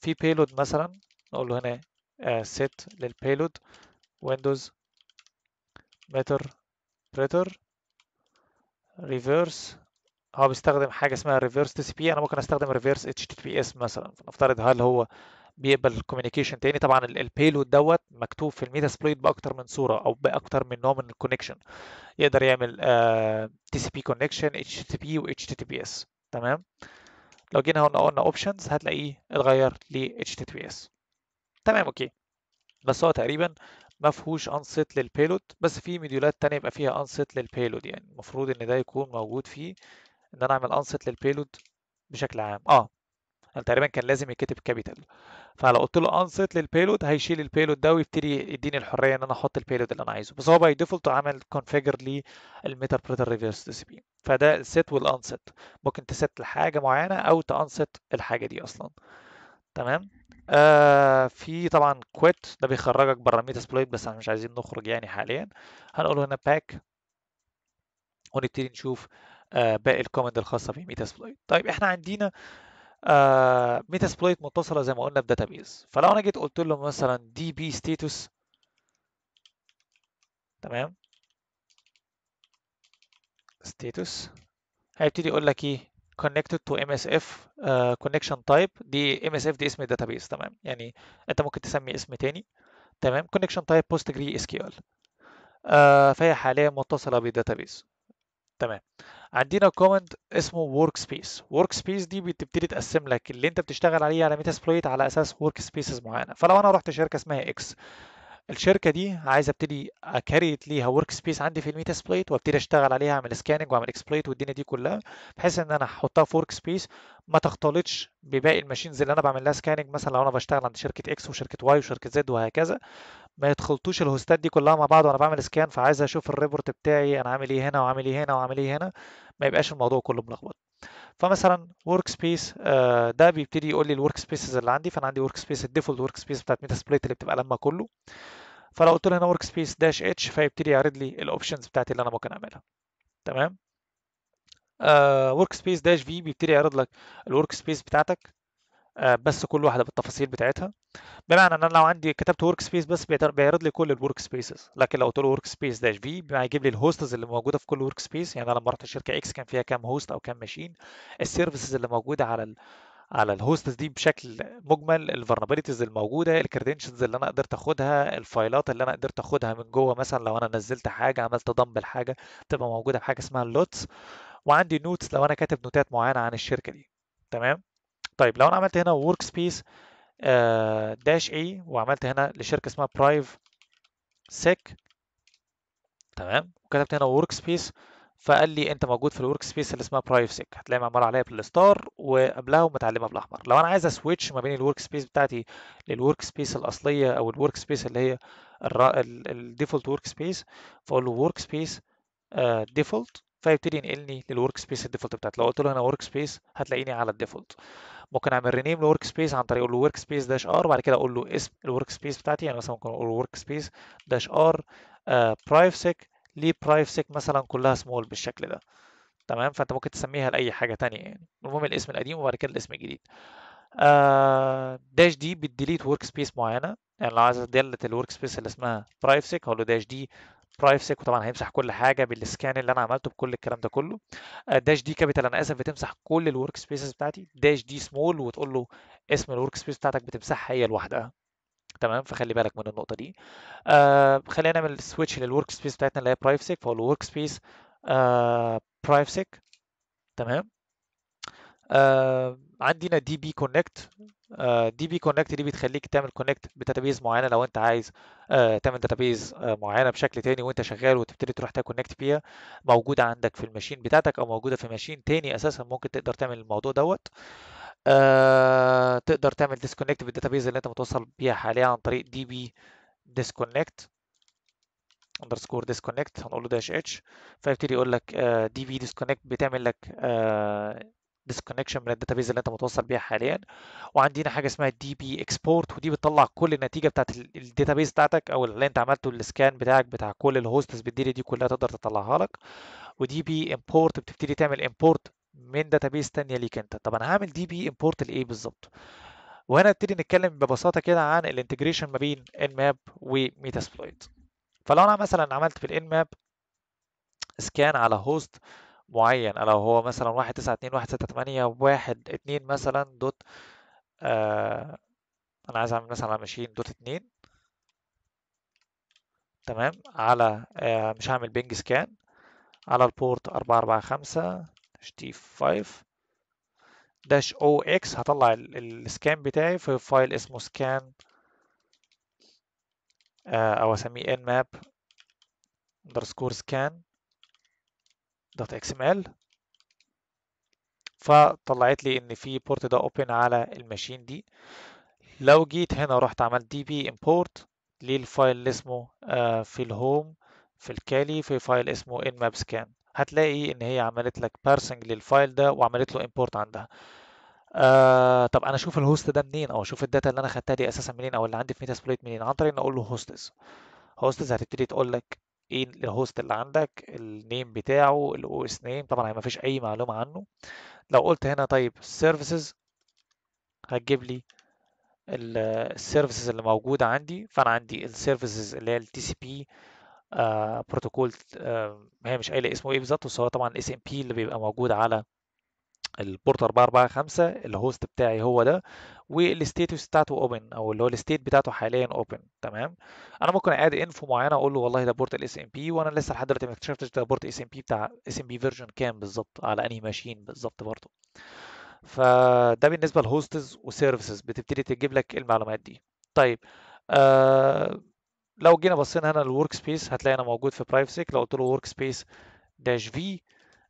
في بيلود مثلا نقول له هنا آه set للبيلود windows meter بريتر reverse هو بيستخدم حاجه اسمها reverse تي سي بي انا ممكن استخدم reverse اتش تي بي اس مثلا فنفترض هل هو بيقبل الكوميونيكيشن تاني طبعا البيلود دوت مكتوب في سبلويت باكتر من صوره او باكتر من نوع من الكونكشن يقدر يعمل تي سي بي كونكشن اتش تي بي واتش تي تي بي اس تمام لو جينا هنا قلنا اوبشنز هتلاقيه اتغير ل اتش تي تي بي اس تمام اوكي بس هو تقريبا ما فيهوش انسيت للبيلود بس في مديولات تانية يبقى فيها انسيت للبيلود يعني المفروض ان ده يكون موجود فيه ان انا اعمل انسيت للبيلود بشكل عام اه تقريبا كان لازم يتكتب كابيتال فلو قلت له انسيت للبيلود هيشيل البيلود ده ويبتدي يديني الحريه ان انا احط البيلود اللي انا عايزه بس هو باي ديفولت عامل كونفيجر للميتربريتر ريفرس دي سي بي فده السيت والانسيت ممكن تسيت لحاجه معينه او تانسيت الحاجه دي اصلا تمام آه في طبعا كويت ده بيخرجك بره ميتاسبلويت بس احنا مش عايزين نخرج يعني حاليا هنقول هنا باك ونبتدي نشوف آه باقي الكومنت الخاصه بميتاسبلويت طيب احنا عندنا آه، ميتا سبلويت متصله زي ما قلنا بداتابيز فلو انا جيت قلت له مثلا دي بي ستاتس تمام ستاتس هيبتدي يقول لك ايه connected to MSF uh, آه، connection type دي MSF دي اسم الداتابيز تمام يعني انت ممكن تسمي اسم تاني تمام connection type postgre SQL uh, آه، فهي حاليا متصله بالداتابيز تمام عندنا كومنت اسمه ورك سبيس ورك سبيس دي بتبتدي تقسم لك اللي انت بتشتغل عليه على ميتا سبلويت على اساس ورك سبيسز معينه فلو انا رحت شركه اسمها اكس الشركه دي عايز ابتدي اكريت ليها ورك سبيس عندي في الميتا سبليت وابتدي اشتغل عليها اعمل سكاننج واعمل اكسبلويت والدنيا دي كلها بحيث ان انا احطها في ورك سبيس ما تختلطش بباقي الماشينز اللي انا بعمل لها سكاننج مثلا لو انا بشتغل عند شركه اكس وشركه واي وشركه زد وهكذا ما يدخلتوش الهوستات دي كلها مع بعض وانا بعمل سكان فعايز اشوف الريبورت بتاعي انا عامل ايه هنا وعامل ايه هنا وعامل ايه هنا ما يبقاش الموضوع كله ملخبط فمثلا ورك سبيس آه، ده بيبتدي يقول لي الورك سبيسز اللي عندي فانا عندي ورك سبيس الديفولت ورك سبيس بتاعت ميتا سبليت اللي بتبقى لما كله فلو قلت له هنا ورك سبيس داش اتش فيبتدي يعرض لي الاوبشنز بتاعتي اللي انا ممكن اعملها تمام ورك سبيس داش في بيبتدي يعرض لك الورك سبيس بتاعتك آه، بس كل واحده بالتفاصيل بتاعتها بمعنى ان انا لو عندي كتبت ورك سبيس بس بيعرض لي كل الورك سبيسز لكن لو قلت له ورك سبيس داش في هيجيب لي الهوستز اللي موجوده في كل ورك سبيس يعني انا لما رحت الشركه اكس كان فيها كام هوست او كام ماشين السيرفيسز اللي موجوده على ال... على الهوستس دي بشكل مجمل الفرنابيلتيز الموجوده الكريدنشز اللي انا قدرت اخدها الفايلات اللي انا قدرت اخدها من جوه مثلا لو انا نزلت حاجه عملت ضمب لحاجه تبقى موجوده بحاجه اسمها اللوتس وعندي نوتس لو انا كاتب نوتات معينه عن الشركه دي تمام طيب لو انا عملت هنا ورك سبيس داش اي وعملت هنا لشركه اسمها برايف سيك تمام وكتبت هنا ورك سبيس فقال لي انت موجود في الورك سبيس اللي اسمها برايف سيك هتلاقي معمول عليها بالستار وقبلها ومتعلمه بالاحمر لو انا عايز اسويتش ما بين الورك سبيس بتاعتي للورك سبيس الاصليه او الورك سبيس اللي هي الديفولت ورك سبيس فاقول له ورك سبيس ديفولت فيبتدي ينقلني للورك سبيس الديفولت بتاعتي لو قلت له هنا ورك سبيس هتلاقيني على الديفولت ممكن اعمل رينيم لورك سبيس عن طريق اقول له ورك سبيس داش ار وبعد كده اقول له اسم الورك سبيس بتاعتي يعني مثلا ممكن اقول له ورك سبيس داش ار برايفسيك ليه برايفسيك مثلا كلها سمول بالشكل ده تمام فانت ممكن تسميها لاي حاجه تانية يعني المهم الاسم القديم وبعد كده الاسم الجديد داش آه، دي بتديليت ورك سبيس معينه يعني لو عايز اديلت الورك سبيس اللي اسمها برايفسيك هقول له داش دي برايفسك وطبعا هيمسح كل حاجه بالسكان اللي انا عملته بكل الكلام ده كله داش آه، دي كابيتال انا اسف بتمسح كل الورك سبيسز بتاعتي داش دي سمول وتقول له اسم الورك سبيس بتاعتك بتمسحها هي لوحدها تمام فخلي بالك من النقطه دي آه خلينا نعمل سويتش للورك سبيس بتاعتنا اللي هي برايفسك فاقول له ورك سبيس برايفسك تمام آه عندنا دي بي كونكت دي بي كونكت دي بتخليك تعمل كونكت بداتابيز معينه لو انت عايز آه، تعمل داتابيز آه، معينه بشكل تاني وانت شغال وتبتدي تروح تكونكت بيها موجوده عندك في الماشين بتاعتك او موجوده في ماشين تاني اساسا ممكن تقدر تعمل الموضوع دوت آه، تقدر تعمل ديسكونكت بالداتابيز اللي انت متوصل بيها حاليا عن طريق دي بي ديسكونكت underscore disconnect هنقول له داش اتش فيبتدي يقول لك دي بي ديسكونكت بتعمل لك disconnection من الداتابيز اللي انت متوصل بيها حاليا وعندنا حاجه اسمها دي بي اكسبورت ودي بتطلع كل النتيجه بتاعت الداتابيز بتاعتك او اللي انت عملته السكان بتاعك بتاع كل الهوستس بالديري دي كلها تقدر تطلعها لك ودي بي امبورت بتبتدي تعمل امبورت من داتابيز تانية ليك انت طب انا هعمل دي بي امبورت لايه بالظبط وهنا نبتدي نتكلم ببساطه كده عن الانتجريشن ما بين ان ماب وميتاسبلويت فلو انا مثلا عملت في الان ماب سكان على هوست معين لو هو مثلا واحد تسعة اتنين واحد ستة تمانية واحد اتنين مثلا دوت آه أنا عايز أعمل مثلا على ماشين دوت اتنين تمام على آه مش هعمل بينج سكان على البورت أربعة أربعة خمسة تي فايف داش او اكس هطلع السكان بتاعي في فايل اسمه سكان آه او اسميه ان ماب اندرسكور سكان دوت اكس ام ال فطلعت لي ان في بورت ده اوبن على الماشين دي لو جيت هنا رحت عملت دي بي امبورت للفايل اللي اسمه آه، في الهوم في الكالي في فايل اسمه nmapscan هتلاقي ان هي عملت لك بارسنج للفايل ده وعملت له امبورت عندها آه طب انا اشوف الهوست ده منين او اشوف الداتا اللي انا خدتها دي اساسا منين او اللي عندي في ميتا منين عن طريق ان اقول له هوستس هوستس هتبتدي تقول لك ايه الهوست اللي عندك النيم بتاعه الاو اس نيم طبعا ما فيش اي معلومه عنه لو قلت هنا طيب سيرفيسز هتجيب لي السيرفيسز اللي موجوده عندي فانا عندي السيرفيسز اللي هي التي سي بي بروتوكول هي مش قايله اسمه ايه بالظبط بس هو طبعا الاس ام بي اللي بيبقى موجود على البورت 445 الهوست بتاعي هو ده والستيتس بتاعته اوبن او اللي هو الستيت بتاعته حاليا اوبن تمام انا ممكن اد انفو معينه اقول له والله ده بورت الاس ام بي وانا لسه لحد دلوقتي ما اكتشفتش ده بورت اس ام بي بتاع اس ام بي فيرجن كام بالظبط على انهي ماشين بالظبط برضه فده بالنسبه لهوستز وسيرفيسز بتبتدي تجيب لك المعلومات دي طيب آه لو جينا بصينا هنا للورك سبيس هتلاقي انا موجود في برايفسيك لو قلت له ورك سبيس داش في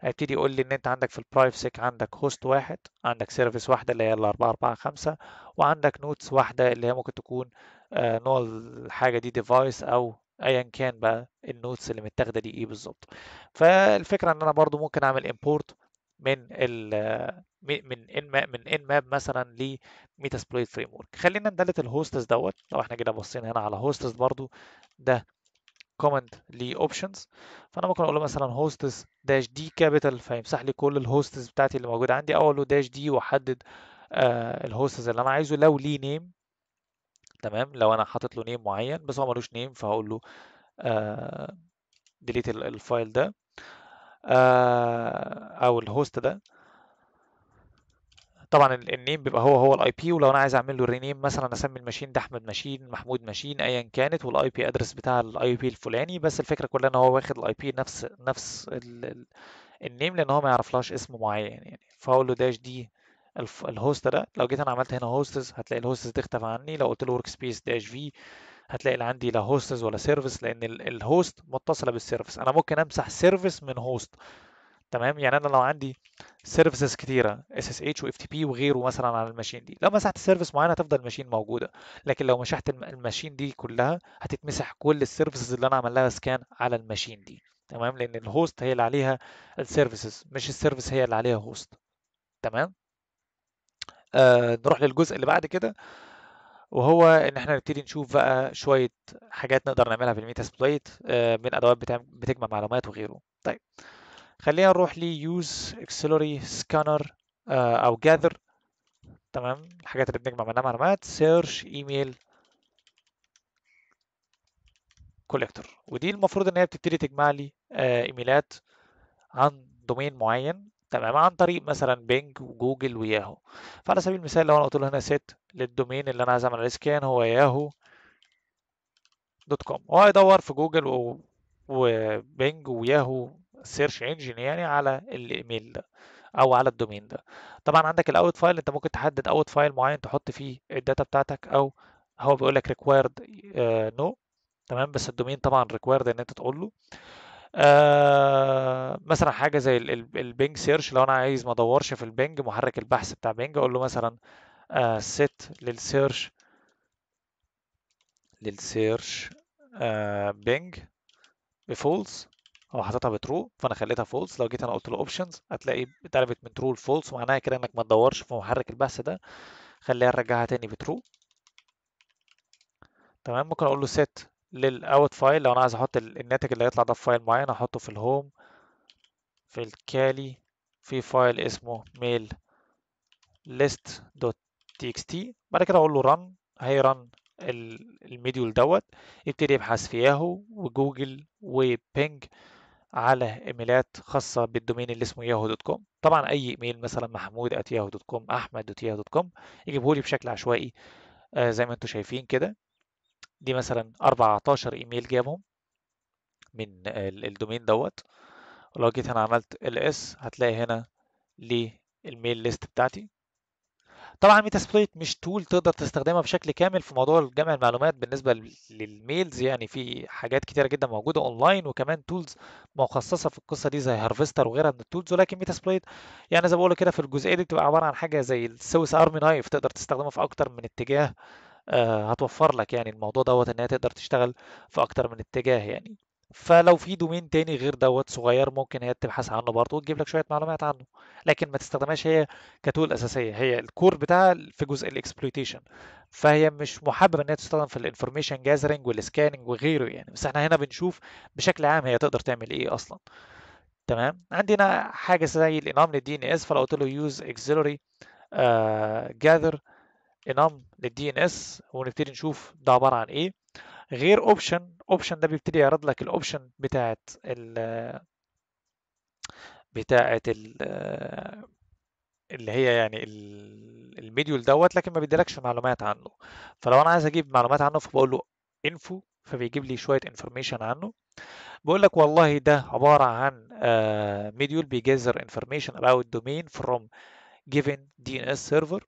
هيبتدي يقول لي ان انت عندك في البرايف سيك عندك هوست واحد عندك سيرفيس واحده اللي هي ال 4 4 5 وعندك نوتس واحده اللي هي ممكن تكون آه، نوع الحاجه دي ديفايس او ايا كان بقى النوتس اللي متاخده دي ايه بالظبط فالفكره ان انا برضو ممكن اعمل امبورت من ال آه، من ان من ان ماب مثلا لميتا سبليت فريم ورك خلينا ندلت الهوستس دوت لو احنا جينا بصينا هنا على هوستس برضو ده كومنت لاوبشنز فانا ممكن اقول له مثلا هوستس داش دي كابيتال فيمسح لي كل الهوستس بتاعتي اللي موجوده عندي او اقول له داش دي واحدد آه الهوستس اللي انا عايزه لو ليه نيم تمام لو انا حاطط له نيم معين بس هو ملوش نيم فهقول له آه ديليت الفايل ده آه او الهوست ده طبعا النيم بيبقى هو هو الاي بي ولو انا عايز اعمل له رينيم مثلا اسمي الماشين ده احمد ماشين محمود ماشين ايا كانت والاي بي ادرس بتاع الاي بي الفلاني بس الفكره كلها ان هو واخد الاي بي نفس نفس النيم لان هو ما يعرفلهاش اسم معين يعني فاقول له داش دي الهوست ده لو جيت انا عملت هنا هوستس هتلاقي الهوستس دي اختفى عني لو قلت له ورك سبيس داش في هتلاقي اللي عندي لا هوستس ولا سيرفيس لان الهوست متصله بالسيرفيس انا ممكن امسح سيرفيس من هوست تمام يعني انا لو عندي سيرفيسز كتيره اس اس اتش واف تي بي وغيره مثلا على الماشين دي لو مسحت سيرفيس معينه هتفضل الماشين موجوده لكن لو مسحت الماشين دي كلها هتتمسح كل السيرفيسز اللي انا عمل لها سكان على الماشين دي تمام لان الهوست هي اللي عليها السيرفيسز مش السيرفيس هي اللي عليها هوست تمام آه نروح للجزء اللي بعد كده وهو ان احنا نبتدي نشوف بقى شويه حاجات نقدر نعملها في الميتا سبلايت آه من ادوات بتجمع معلومات وغيره طيب خلينا نروح ليوز اكسلوري سكانر او جاذر تمام الحاجات اللي بنجمع منها معلومات سيرش ايميل كوليكتور ودي المفروض ان هي بتبتدي تجمع لي آه، ايميلات عن دومين معين تمام عن طريق مثلا بينج وجوجل وياهو فعلى سبيل المثال لو انا قلت له هنا set للدومين اللي انا عايز اعمل سكان هو ياهو دوت كوم وهيدور في جوجل و... وبينج وياهو سيرش انجن يعني على الايميل ده او على الدومين ده طبعا عندك الاوت فايل انت ممكن تحدد اوت فايل معين تحط فيه الداتا بتاعتك او هو بيقول لك ريكوايرد آه، نو تمام بس الدومين طبعا ريكوايرد ان انت تقول له آه مثلا حاجه زي البنج سيرش لو انا عايز ما ادورش في البنج محرك البحث بتاع بنج اقول له مثلا آه set للسيرش للسيرش آه بنج بفولس هو حاططها بترو فانا خليتها فولس لو جيت انا قلت له اوبشنز هتلاقي اتقلبت من ترو لفولس معناها كده انك ما تدورش في محرك البحث ده خليها نرجعها تاني بترو تمام ممكن اقول له سيت للاوت فايل لو انا عايز احط الناتج اللي هيطلع ده في فايل معين احطه في الهوم في الكالي في فايل اسمه mail list.txt بعد كده اقول له رن هي رن الميديول دوت يبتدي يبحث في ياهو وجوجل وبينج على ايميلات خاصه بالدومين اللي اسمه ياهو دوت كوم طبعا اي ايميل مثلا محمود ات ياهو دوت كوم احمد دوت ياهو دوت كوم يجيبه لي بشكل عشوائي آه زي ما انتم شايفين كده دي مثلا 14 ايميل جابهم من الدومين دوت ولو جيت هنا عملت ls هتلاقي هنا للميل ليست بتاعتي طبعا ميتا سبليت مش تول تقدر تستخدمها بشكل كامل في موضوع جمع المعلومات بالنسبه للميلز يعني في حاجات كتيره جدا موجوده اونلاين وكمان تولز مخصصه في القصه دي زي هارفستر وغيرها من التولز ولكن ميتا سبليت يعني زي ما بقول كده في الجزئيه دي بتبقى عباره عن حاجه زي السويس ارمي نايف تقدر تستخدمها في اكتر من اتجاه آه، هتوفر لك يعني الموضوع دوت ان هي تقدر تشتغل في اكتر من اتجاه يعني فلو في دومين تاني غير دوت صغير ممكن هي تبحث عنه برضه وتجيب لك شويه معلومات عنه لكن ما تستخدمهاش هي كتول اساسيه هي الكور بتاعها في جزء الاكسبلويتيشن فهي مش محببه انها تستخدم في الانفورميشن جاذرنج والسكاننج وغيره يعني بس احنا هنا بنشوف بشكل عام هي تقدر تعمل ايه اصلا تمام عندنا حاجه زي الانام للدي ان اس فلو قلت له يوز اكسلري جاذر انام للدي ان اس ونبتدي نشوف ده عباره عن ايه غير اوبشن اوبشن ده بيبتدي يعرض لك الاوبشن بتاعت ال بتاعت ال اللي هي يعني الميديول دوت لكن ما بيديلكش معلومات عنه فلو انا عايز اجيب معلومات عنه فبقول له انفو فبيجيب لي شويه انفورميشن عنه بقول لك والله ده عباره عن آه، ميديول بيجذر انفورميشن about domain from given DNS server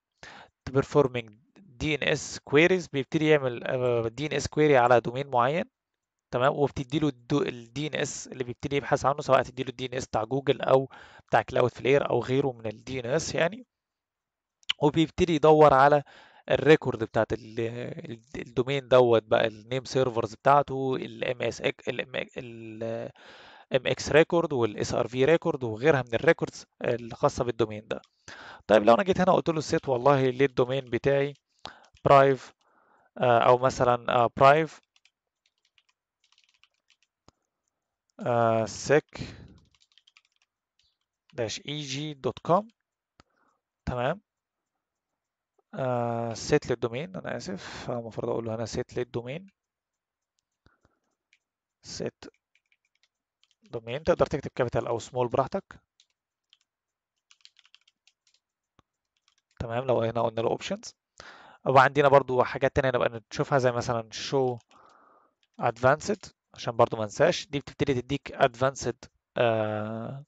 to performing دي ان اس كويريز بيبتدي يعمل دي ان اس كويري على دومين معين تمام وبتدي له الدي ان اس اللي بيبتدي يبحث عنه سواء تدي له الدي ان اس بتاع جوجل او بتاع كلاود فلير او غيره من الدي ان اس يعني وبيبتدي يدور على الريكورد بتاعت الدومين دوت بقى النيم سيرفرز بتاعته الام اس ام اكس ريكورد والاس ار في ريكورد وغيرها من الريكوردز الخاصه بالدومين ده طيب لو انا جيت هنا قلت له سيت والله للدومين بتاعي برايف آه، او مثلا برايف داش اي جي دوت كوم تمام سيت آه، للدومين انا اسف المفروض اقول له هنا سيت للدومين سيت دومين تقدر تكتب كابيتال او سمول براحتك تمام لو هنا قلنا له اوبشنز وعندنا برضو حاجات تانية نبقى نشوفها زي مثلا show advanced عشان برضو ما انساش دي بتبتدي تديك advanced آه،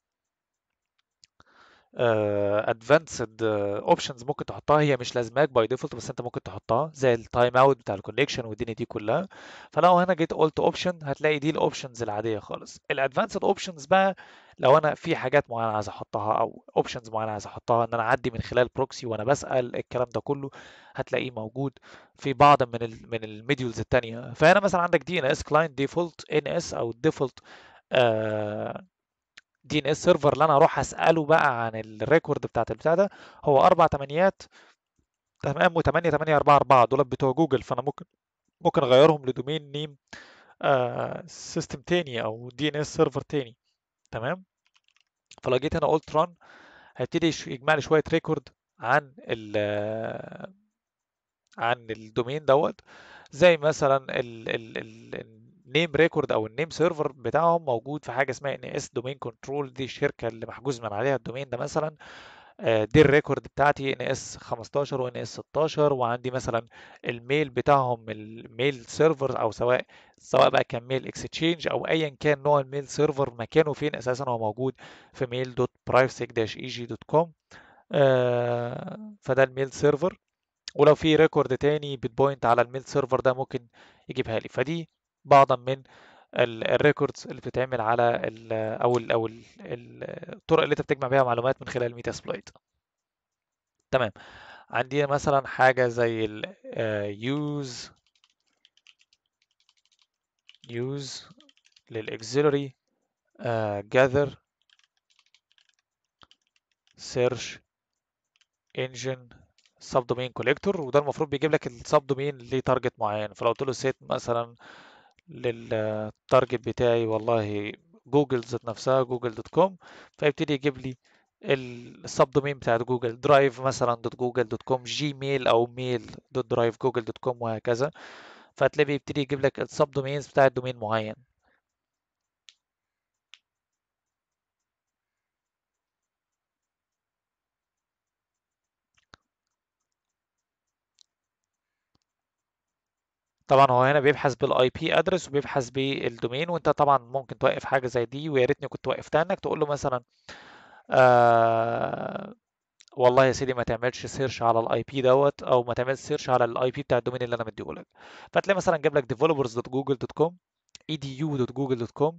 ادفانسد آه، اوبشنز آه، ممكن تحطها هي مش لازماك باي ديفولت بس انت ممكن تحطها زي التايم اوت بتاع الكونكشن والدنيا دي كلها فلو هنا جيت قلت اوبشن هتلاقي دي الاوبشنز العاديه خالص الادفانسد اوبشنز بقى لو انا في حاجات معينه عايز احطها او اوبشنز معينه عايز احطها ان انا اعدي من خلال بروكسي وانا بسال الكلام ده كله هتلاقيه موجود في بعض من ال من الميديولز الثانيه فهنا مثلا عندك دي ان اس كلاينت ديفولت ان اس او الديفولت آه، دي ان اس سيرفر اللي انا هروح اساله بقى عن الريكورد بتاعت البتاع ده هو اربع تمانيات تمام و8 8 4 4 دول بتوع جوجل فانا ممكن ممكن اغيرهم لدومين نيم آه سيستم تاني او دي ان اس سيرفر تاني تمام فلو جيت هنا قلت ران هيبتدي يجمع لي شويه ريكورد عن ال عن الدومين دوت زي مثلا ال ال ال النيم ريكورد او النيم سيرفر بتاعهم موجود في حاجه اسمها ان اس دومين كنترول دي الشركه اللي محجوز من عليها الدومين ده مثلا آه، دي الريكورد بتاعتي ان اس 15 وان اس 16 وعندي مثلا الميل بتاعهم الميل سيرفر او سواء سواء بقى كان ميل اكستشينج او ايا كان نوع الميل سيرفر مكانه فين اساسا هو موجود في ميل دوت برايفسيك داش اي جي دوت كوم فده الميل سيرفر ولو في ريكورد تاني بتبوينت على الميل سيرفر ده ممكن يجيبها لي فدي بعضا من الريكوردز اللي بتتعمل على او الـ او الـ الطرق اللي انت بتجمع بيها معلومات من خلال ميتا سبلايت تمام عندي مثلا حاجه زي اليوز آه، use use جاذر آه، سيرش gather search engine subdomain collector وده المفروض بيجيب لك السب دومين لتارجت معين فلو قلت له set مثلا للتارجت بتاعي والله جوجل ذات نفسها جوجل دوت كوم فيبتدي يجيب لي السب دومين بتاعت جوجل درايف مثلا دوت جوجل دوت كوم جيميل او ميل دوت درايف جوجل دوت كوم وهكذا فهتلاقي بيبتدي يجيب لك السب دومينز بتاعت دومين معين طبعا هو هنا بيبحث بالاي بي ادرس وبيبحث بالدومين وانت طبعا ممكن توقف حاجه زي دي ويا ريتني كنت وقفتها انك تقول له مثلا آه والله يا سيدي ما تعملش سيرش على الاي بي دوت او ما تعملش سيرش على الاي بي بتاع الدومين اللي انا مديهولك فتلاقي مثلا جاب لك developers.google.com edu.google.com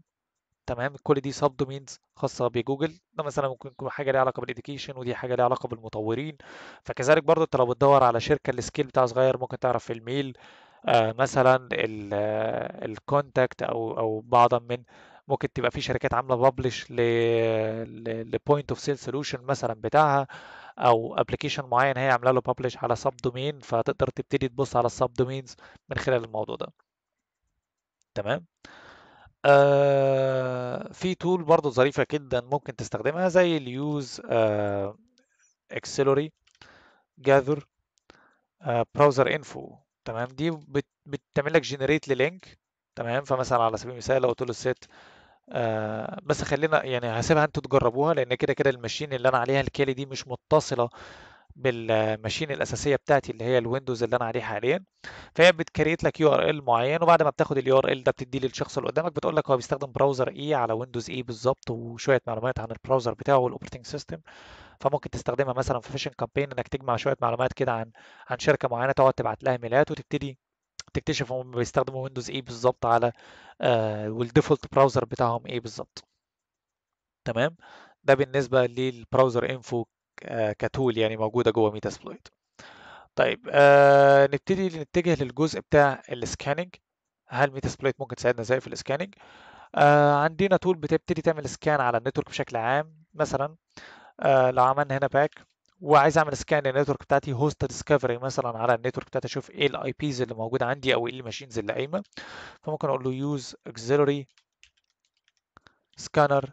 تمام كل دي سب دومينز خاصه بجوجل ده مثلا ممكن يكون حاجه ليها علاقه بالاديوكيشن ودي حاجه ليها علاقه بالمطورين فكذلك برضو انت لو بتدور على شركه السكيل بتاعها صغير ممكن تعرف في الميل آه، مثلا الكونتاكت آه، او او بعضا من ممكن تبقى في شركات عامله ببلش لبوينت اوف سيل سوليوشن مثلا بتاعها او ابلكيشن معين هي عامله له بابلش على سب دومين فتقدر تبتدي تبص على السب دومينز من خلال الموضوع ده تمام آه في تول برضو ظريفه جدا ممكن تستخدمها زي اليوز اكسلوري جاذر براوزر انفو تمام دي بت... بتعمل لك جنريت للينك تمام فمثلا على سبيل المثال لو قلت له set آه بس خلينا يعني هسيبها انتوا تجربوها لان كده كده الماشين اللي انا عليها الكالي دي مش متصله بالماشين الاساسيه بتاعتي اللي هي الويندوز اللي انا عليه حاليا فهي بتكريت لك يو ار ال معين وبعد ما بتاخد اليو ار ال ده بتديه للشخص اللي قدامك بتقول لك هو بيستخدم براوزر ايه e على ويندوز ايه بالظبط وشويه معلومات عن البراوزر بتاعه والاوبريتنج سيستم فممكن تستخدمها مثلا في فيشن كامبين انك تجمع شويه معلومات كده عن عن شركه معينه تقعد تبعت لها ايميلات وتبتدي تكتشف هم بيستخدموا ويندوز ايه بالظبط على آه والديفولت براوزر بتاعهم ايه بالظبط تمام ده بالنسبه للبراوزر انفو كتول يعني موجوده جوه ميتا سبلويت طيب آه نبتدي نتجه للجزء بتاع السكاننج هل ميتا سبلويت ممكن تساعدنا ازاي في السكاننج آه عندنا تول بتبتدي تعمل سكان على النتورك بشكل عام مثلا آه، لو عملنا هنا باك وعايز اعمل سكان للنتورك بتاعتي هوست ديسكفري مثلا على النتورك بتاعتي اشوف ايه الاي بيز اللي موجوده عندي او ايه الماشينز اللي قايمه فممكن اقول له يوز auxiliary سكانر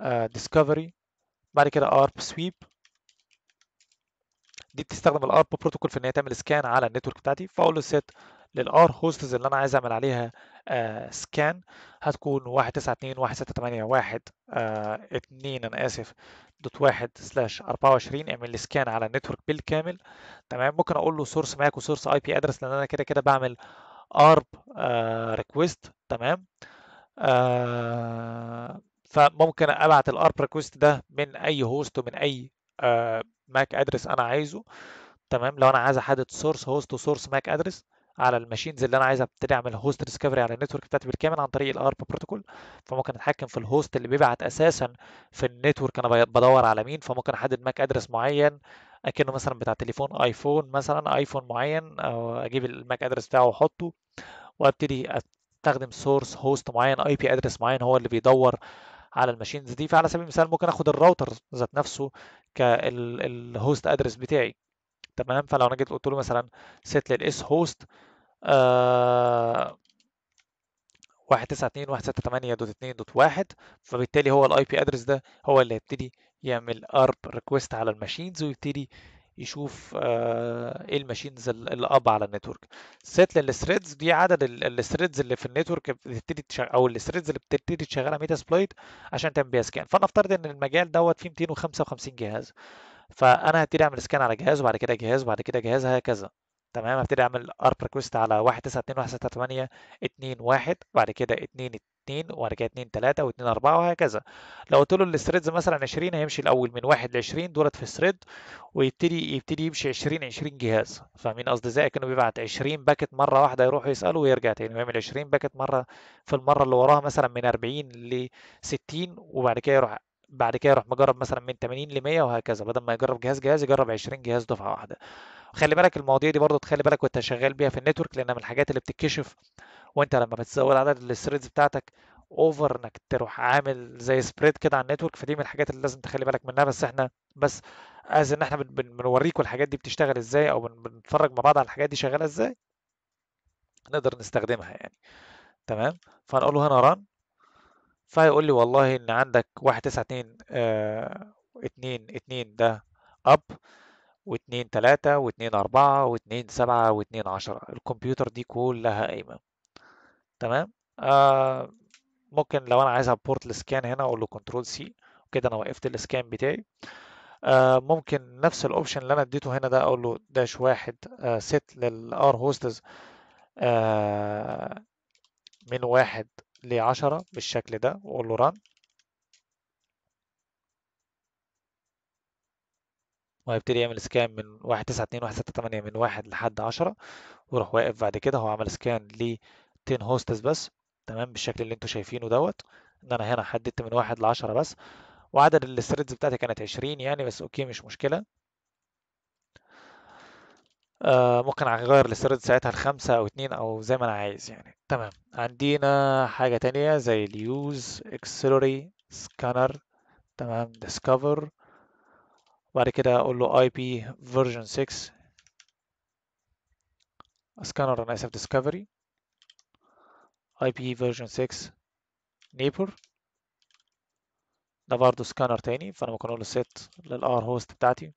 آه، ديسكفري بعد كده ارب سويب دي بتستخدم الارب بروتوكول في ان هي تعمل سكان على النتورك بتاعتي فاقول له set للار هوستز اللي انا عايز اعمل عليها سكان آه، هتكون واحد واحد آه، اتنين انا اسف دوت واحد سلاش اربعة وعشرين اعمل لي سكان على النتورك بالكامل تمام ممكن اقول له سورس ماك وسورس اي بي ادرس لان انا كده كده بعمل ارب آه، ريكويست تمام فممكن ابعت الارب ريكويست ده من اي هوست ومن اي ماك ادرس انا عايزه تمام لو انا عايز احدد سورس هوست وسورس ماك ادرس على الماشينز اللي انا عايز ابتدي اعمل هوست ديسكفري على النتورك بتاعتي بالكامل عن طريق الارب بروتوكول فممكن اتحكم في الهوست اللي بيبعت اساسا في النتورك انا بدور على مين فممكن احدد ماك ادرس معين اكنه مثلا بتاع تليفون ايفون مثلا ايفون معين او اجيب الماك ادرس بتاعه واحطه وابتدي استخدم سورس هوست معين اي بي ادرس معين هو اللي بيدور على الماشينز دي فعلى سبيل المثال ممكن اخد الراوتر ذات نفسه كالهوست ادرس بتاعي تمام فلو انا جيت قلت له مثلا سيت للاس هوست آه، واحد تسعة اتنين واحد ستة تمانية دوت اتنين دوت واحد فبالتالي هو الاي بي ادرس ده هو اللي هيبتدي يعمل ارب ريكويست على الماشينز ويبتدي يشوف آه، ايه الماشينز الاب على النتورك سيت للثريدز دي عدد الثريدز اللي في النتورك بتبتدي او الثريدز اللي بتبتدي تشغلها ميتا سبلايت عشان تعمل بيها سكان فنفترض ان المجال دوت فيه 255 جهاز فانا هبتدي اعمل سكان على جهاز وبعد كده جهاز وبعد كده جهاز هكذا تمام هبتدي اعمل ارب ريكوست على 1 9 2 1 6 8 2 1 بعد كده 2 2 وبعد كده 2 3 و2 4 وهكذا لو قلت له الثريدز مثلا 20 هيمشي الاول من 1 ل 20 دولت في الثريد ويبتدي يبتدي يمشي 20 20 جهاز فاهمين قصدي ازاي كانه بيبعت 20 باكت مره واحده يروح يساله ويرجع تاني ويعمل 20 باكت مره في المره اللي وراها مثلا من 40 ل 60 وبعد كده يروح بعد كده يروح مجرب مثلا من 80 ل 100 وهكذا بدل ما يجرب جهاز جهاز يجرب 20 جهاز دفعه واحده خلي بالك المواضيع دي برضه تخلي بالك وانت شغال بيها في النتورك لانها من الحاجات اللي بتتكشف وانت لما بتزود عدد الثريدز بتاعتك اوفر انك تروح عامل زي سبريد كده على النتورك فدي من الحاجات اللي لازم تخلي بالك منها بس احنا بس از ان احنا بنوريكم الحاجات دي بتشتغل ازاي او بنتفرج مع بعض على الحاجات دي شغاله ازاي نقدر نستخدمها يعني تمام فنقول له هنا ران فهيقول لي والله ان عندك 192 تسعة اه 2 ده اب واتنين تلاتة واتنين أربعة واتنين سبعة واتنين عشرة الكمبيوتر دي كلها قايمة تمام آه ممكن لو أنا عايز أبورت السكان هنا أقول له كنترول سي وكده أنا وقفت السكان بتاعي آه ممكن نفس الأوبشن اللي أنا اديته هنا ده أقول له داش واحد آه للآر هوستز آه من واحد لعشرة بالشكل ده وأقول له ران وهيبتدي يعمل سكان من واحد تسعة اتنين واحد ستة تمانية من واحد لحد عشرة ويروح واقف بعد كده هو عمل سكان ل 10 هوستس بس تمام بالشكل اللي انتوا شايفينه دوت ان انا هنا حددت من واحد لعشرة بس وعدد الثريدز بتاعتي كانت عشرين يعني بس اوكي مش مشكلة آه ممكن اغير الثريدز ساعتها لخمسة او اتنين او زي ما انا عايز يعني تمام عندنا حاجة تانية زي اليوز اكسلوري سكانر تمام ديسكفر بعد كده اقول له IP version 6 scanner and SF discovery IP version 6 neighbor ده برضه scanner تاني فانا ممكن اقول له set لل R host بتاعتي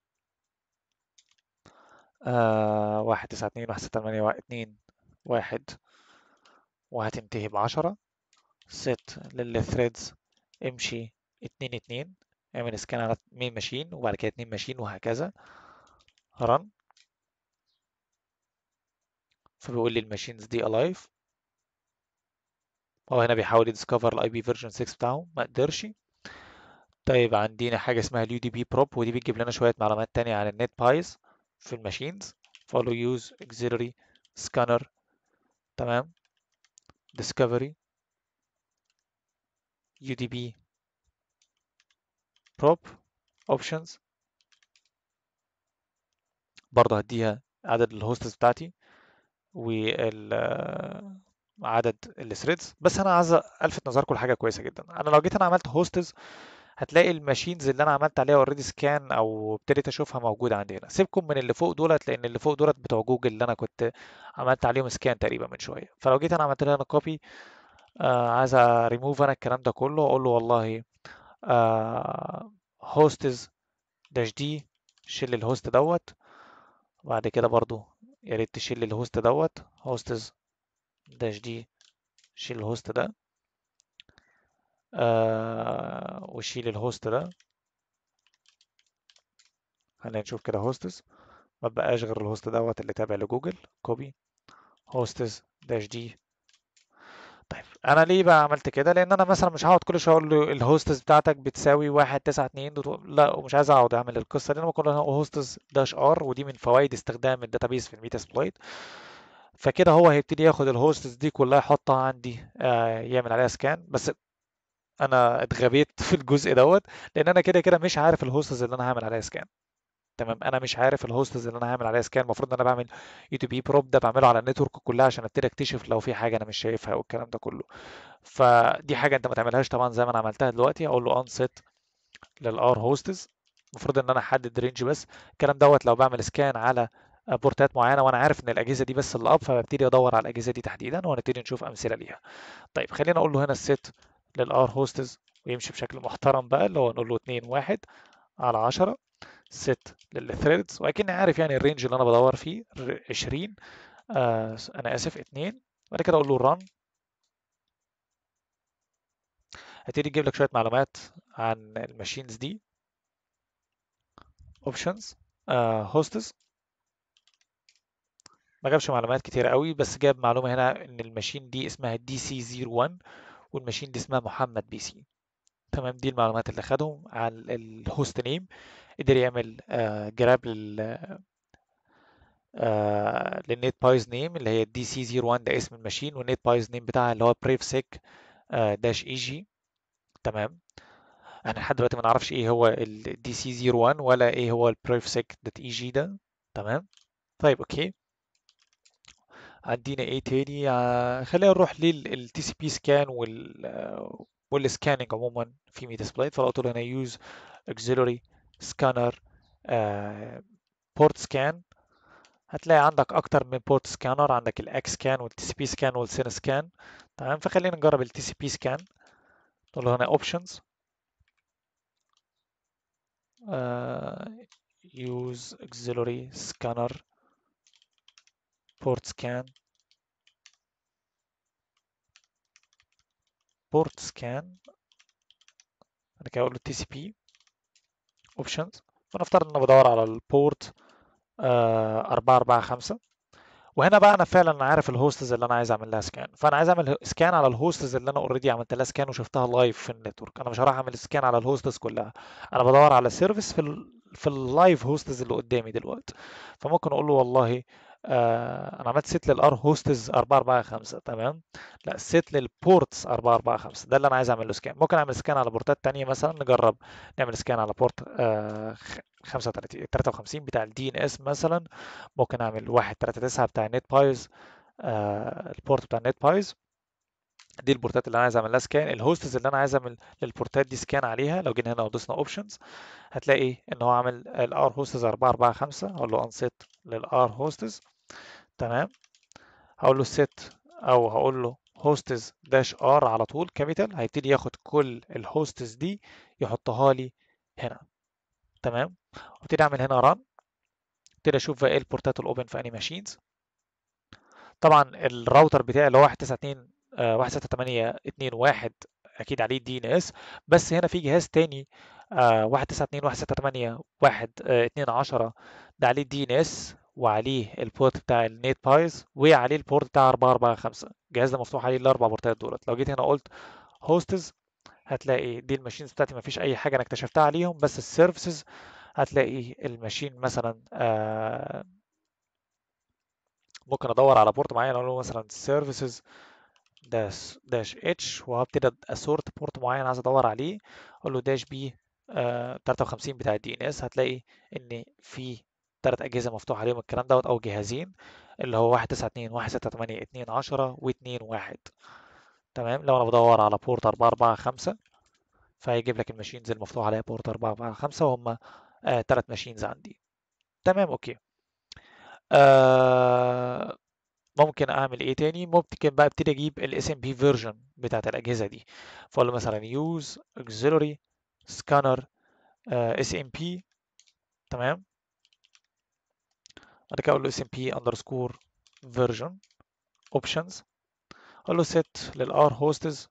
آه، واحد تسعة اتنين واحد ستة تمانية اتنين واحد وهتنتهي بعشرة set للثريدز امشي اتنين اتنين اعمل سكان على مين ماشين وبعد كده اتنين ماشين وهكذا رن فبيقول لي الماشينز دي الايف هو هنا بيحاول يديسكفر الاي بي فيرجن 6 بتاعه ما قدرش طيب عندنا حاجه اسمها اليو دي بي بروب ودي بتجيب لنا شويه معلومات تانية عن النت بايز في الماشينز فولو يوز اكزيلري سكانر تمام ديسكفري يو دي بي توب اوبشنز برضه هديها عدد الهوستس بتاعتي وال آه، عدد الثريدز بس انا عايز الفت نظركم لحاجه كويسه جدا انا لو جيت انا عملت هوستز هتلاقي الماشينز اللي انا عملت عليها اوريدي سكان او ابتديت اشوفها موجوده عندي هنا سيبكم من اللي فوق دولت لان اللي فوق دولت بتوع جوجل اللي انا كنت عملت عليهم سكان تقريبا من شويه فلو جيت انا عملت لها انا كوبي آه عايز ريموف انا الكلام ده كله اقول له والله آه هوستز داش دي شيل الهوست دوت وبعد كده برضو يا ريت تشيل الهوست دوت هوستز داش دي شيل الهوست ده آه وشيل الهوست ده خلينا نشوف كده هوستز ما بقاش غير الهوست دوت اللي تابع لجوجل كوبي هوستز داش دي طيب انا ليه بقى عملت كده لان انا مثلا مش هقعد كل شويه اقول له الهوستس بتاعتك بتساوي 1 9 2 دوت... لا ومش عايز اقعد اعمل القصه دي انا بقول له هوستس داش ار ودي من فوائد استخدام الداتابيس في الميتا سبلايت فكده هو هيبتدي ياخد الهوستس دي كلها يحطها عندي آه، يعمل عليها سكان بس انا اتغبيت في الجزء دوت لان انا كده كده مش عارف الهوستس اللي انا هعمل عليها سكان تمام انا مش عارف الهوستز اللي انا هعمل عليها سكان المفروض ان انا بعمل اي تو بي بروب ده بعمله على النتورك كلها عشان ابتدي اكتشف لو في حاجه انا مش شايفها والكلام ده كله فدي حاجه انت ما تعملهاش طبعا زي ما انا عملتها دلوقتي اقول له ان سيت للار هوستز المفروض ان انا احدد رينج بس الكلام دوت لو بعمل سكان على بورتات معينه وانا عارف ان الاجهزه دي بس اللي اب فببتدي ادور على الاجهزه دي تحديدا وهنبتدي نشوف امثله ليها طيب خلينا اقول له هنا السيت للار هوستز ويمشي بشكل محترم بقى اللي هو نقول له 2 1 على 10 ست للثريدز واكني عارف يعني الرينج اللي انا بدور فيه 20 آه انا اسف 2 بعد كده اقول له ران هتيجي تجيب لك شويه معلومات عن الماشينز دي اوبشنز آه، هوستس ما جابش معلومات كتير قوي بس جاب معلومه هنا ان الماشين دي اسمها دي سي 01 والماشين دي اسمها محمد بي سي تمام دي المعلومات اللي خدهم عن الهوست نيم قدر يعمل آه، جراب لل آه، للنت بايز نيم اللي هي دي سي 01 ده اسم الماشين والنت بايز نيم بتاعها اللي هو بريف سيك داش اي جي تمام انا لحد دلوقتي ما نعرفش ايه هو الدي سي 01 ولا ايه هو البريف سيك دوت اي e جي ده تمام طيب اوكي عندنا ايه تاني آه، خلينا نروح للتي سي بي سكان وال والسكاننج عموما في ميتا سبلايت فلو قلت له هنا يوز auxiliary سكانر بورت سكان هتلاقي عندك اكتر من بورت سكانر عندك الاكس سكان والتي سي بي سكان والسين سكان تمام فخلينا نجرب التي سي بي سكان نقول هنا اوبشنز يوز اكزيلوري سكانر بورت سكان بورت سكان انا كده اقول له تي سي بي اوبشنز ونفترض انه بدور على البورت آه، أربعة أربعة خمسة وهنا بقى انا فعلا عارف الهوستز اللي انا عايز اعمل لها سكان فانا عايز اعمل سكان على الهوستز اللي انا اوريدي عملت لها سكان وشفتها لايف في النتورك انا مش هروح اعمل سكان على الهوستز كلها انا بدور على سيرفيس في في اللايف هوستز اللي قدامي دلوقتي فممكن اقول له والله آه، انا عملت سيت للار هوستز 4 4 5 تمام لا سيت للبورتس 4 4 5 ده اللي انا عايز اعمل له سكان ممكن اعمل سكان على بورتات تانية مثلا نجرب نعمل سكان على بورت 35 53 بتاع الدي ان اس مثلا ممكن اعمل 139 بتاع النت بايز البورت بتاع النت بايز دي البورتات اللي انا عايز اعمل لها سكان الهوستز اللي انا عايز اعمل للبورتات دي سكان عليها لو جينا هنا ودوسنا اوبشنز هتلاقي ان هو عامل الار هوستز 4 4 5 اقول له انسيت للار هوستز تمام هقول له set او هقول له هوستز داش ار على طول كابيتال هيبتدي ياخد كل الهوستز دي يحطها لي هنا تمام وابتدي اعمل هنا ران ابتدي اشوف بقى ايه البورتات الاوبن في اني ماشينز طبعا الراوتر بتاعي اللي هو 192 16821 آه، اكيد عليه دي ان اس بس هنا في جهاز تاني 192 آه، 192.168.1.2.10 آه، ده عليه دي ان اس وعليه البورت بتاع النيت بايز وعليه البورت بتاع 445 الجهاز ده مفتوح عليه الاربع بورتات دولت لو جيت هنا قلت هوستز هتلاقي دي الماشينز بتاعتي مفيش اي حاجه انا اكتشفتها عليهم بس السيرفيسز هتلاقي الماشين مثلا آه، ممكن ادور على بورت معين اقول له مثلا سيرفيسز داش داش اتش وهبتدي اسورت بورت معين عايز ادور عليه اقول له داش بي 53 بتاع الدي ان اس هتلاقي ان في ثلاث اجهزه مفتوح عليهم الكلام دوت او جهازين اللي هو 192 168 210 و21 تمام لو انا بدور على بورت 445 فهيجيب لك الماشينز المفتوح عليها بورت 445 وهم ثلاث آه ماشينز عندي تمام اوكي آه ممكن اعمل ايه تاني ممكن بقى ابتدي اجيب الاس ام بي فيرجن بتاعت الاجهزه دي فاقول له مثلا يوز auxiliary سكانر اس ام بي تمام بعد كده اقول له اس ام بي اندرسكور فيرجن اوبشنز اقول له set للار آه، هوستز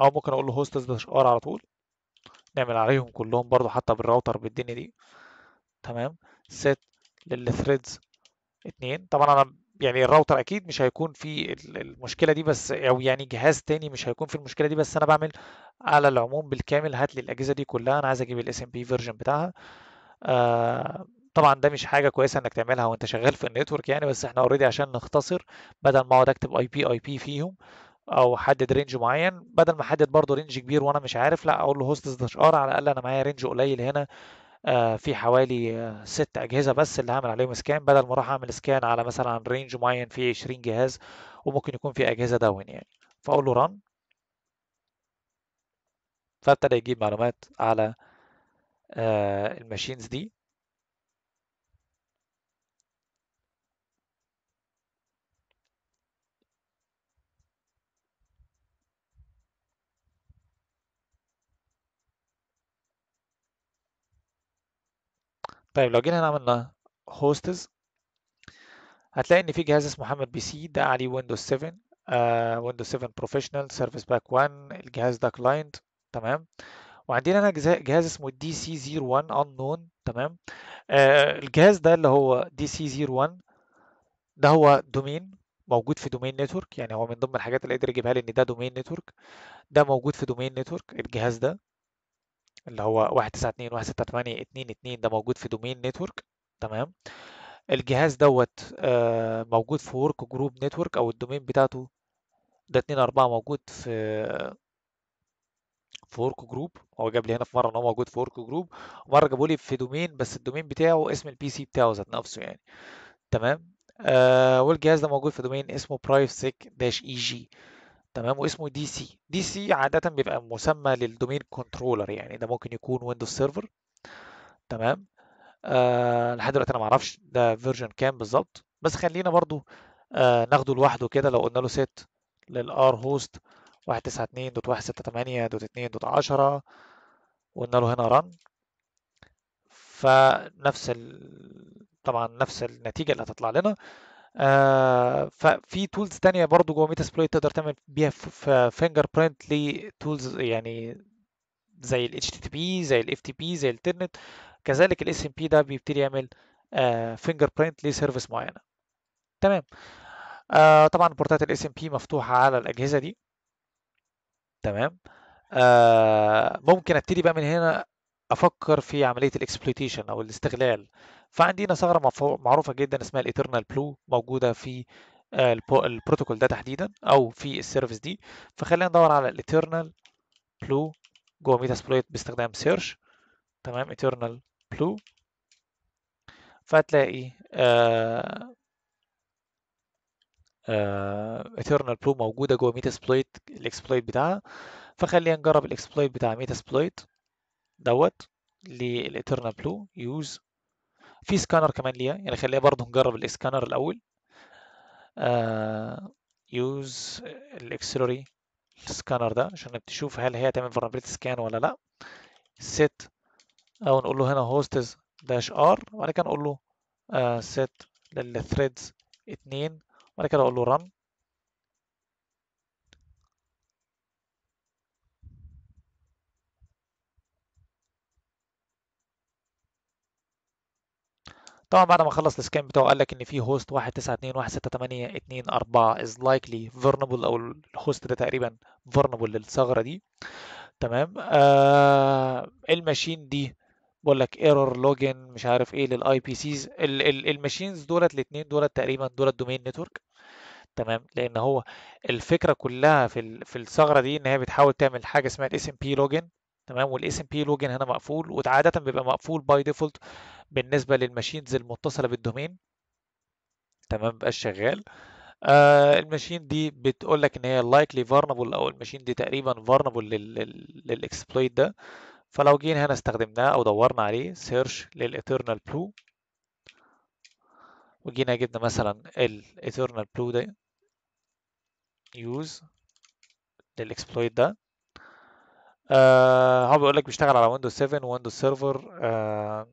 او ممكن اقول له هوستز مش ار على طول نعمل عليهم كلهم برضو حتى بالراوتر بالدنيا دي تمام سيت للثريدز اتنين طبعا انا يعني الراوتر اكيد مش هيكون فيه المشكله دي بس او يعني جهاز تاني مش هيكون في المشكله دي بس انا بعمل على العموم بالكامل هات لي الاجهزه دي كلها انا عايز اجيب الاس ام بي فيرجن بتاعها آه طبعا ده مش حاجه كويسه انك تعملها وانت شغال في النتورك يعني بس احنا اوريدي عشان نختصر بدل ما اقعد اكتب اي بي اي بي فيهم او احدد رينج معين بدل ما احدد برضه رينج كبير وانا مش عارف لا اقول له هوستس دش ار على الاقل انا معايا رينج قليل هنا آه، في حوالي آه، ست اجهزه بس اللي هعمل عليهم سكان بدل ما اروح اعمل سكان على مثلا رينج معين فيه 20 جهاز وممكن يكون في اجهزه داون يعني فاقول له ران فابتدى يجيب معلومات على آه، الماشينز دي طيب لو جينا هنا عملنا هوستز هتلاقي ان في جهاز اسمه محمد بي سي ده عليه ويندوز 7 ويندوز 7 بروفيشنال سيرفيس باك 1 الجهاز ده كلاينت تمام وعندنا هنا جهاز اسمه دي سي 01 انون تمام آه الجهاز ده اللي هو دي سي 01 ده هو دومين موجود في دومين نتورك يعني هو من ضمن الحاجات اللي قدر يجيبها لي ان ده دومين نتورك ده موجود في دومين نتورك الجهاز ده اللي هو واحد تسعة اتنين واحد ستة تمانية اتنين اتنين ده موجود في دومين نتورك تمام الجهاز دوت آه، موجود في ورك جروب نتورك او الدومين بتاعته ده اتنين اربعة موجود في في ورك جروب هو جاب لي هنا في مره ان هو موجود في ورك جروب ومره جابوا لي في دومين بس الدومين بتاعه اسم البي سي بتاعه ذات نفسه يعني تمام آه والجهاز ده موجود في دومين اسمه اي eg تمام واسمه دي سي دي سي عادة بيبقى مسمى للدومين كنترولر يعني ده ممكن يكون ويندوز سيرفر تمام آه لحد دلوقتي انا ما اعرفش ده فيرجن كام بالظبط بس خلينا برضو آه ناخده لوحده كده لو قلنا له set للار هوست 192.168.2.10 وقلنا له هنا ران فنفس ال... طبعا نفس النتيجه اللي هتطلع لنا آه، ففي تولز تانية برضو جوه ميتا سبلويت تقدر تعمل بيها فينجر برينت لتولز يعني زي ال HTTP زي ال FTP زي الترنت كذلك ال SMP ده بيبتدي يعمل فينجر برينت لسيرفيس معينة تمام آه، طبعا بورتات ال SMP مفتوحه على الاجهزه دي تمام آه، ممكن ابتدي بقى من هنا افكر في عمليه الاكسبلويتيشن او الاستغلال فعندنا ثغره معروفه جدا اسمها الايترنال بلو موجوده في آه، البروتوكول ده تحديدا او في السيرفيس دي فخلينا ندور على الايترنال بلو جوه ميتا سبلويت باستخدام سيرش تمام ايترنال بلو فهتلاقي آه ايثرنال آه، موجوده جوه ميتا سبلويت الاكسبلويت بتاعها فخلينا نجرب الاكسبلويت بتاع ميتا سبلويت دوت للايترنال بلو يوز في سكانر كمان ليها يعني خليها برضه نجرب الاسكانر الاول يوز الاكسلوري السكانر ده عشان تشوف هل هي تعمل vulnerability سكان ولا لا سيت او نقول له هنا هوستز داش ار وبعد كده نقول له سيت آه، للثريدز اتنين وبعد كده اقول له رن طبعا بعد ما خلص السكان بتاعه قال لك ان في هوست 192.168.2.4 از لايكلي فيرنبل او الهوست ده تقريبا فيرنبل للثغره دي تمام آه الماشين دي بقول لك ايرور لوجن مش عارف ايه للاي بي سيز الماشينز دولت الاثنين دولت تقريبا دولت دومين نتورك تمام لان هو الفكره كلها في في الثغره دي ان هي بتحاول تعمل حاجه اسمها الاس ام بي لوجن تمام والاس ام بي لوجن هنا مقفول وده عاده بيبقى مقفول باي ديفولت بالنسبه للماشينز المتصله بالدومين تمام بقى شغال آه الماشين دي بتقول لك ان هي likely vulnerable او الماشين دي تقريبا vulnerable للاكسبلويت ده فلو جينا هنا استخدمناه او دورنا عليه سيرش للايترنال بلو وجينا جبنا مثلا الايترنال بلو ده يوز للاكسبلويت ده آه هو بيقول لك بيشتغل على ويندوز 7 ويندوز سيرفر ار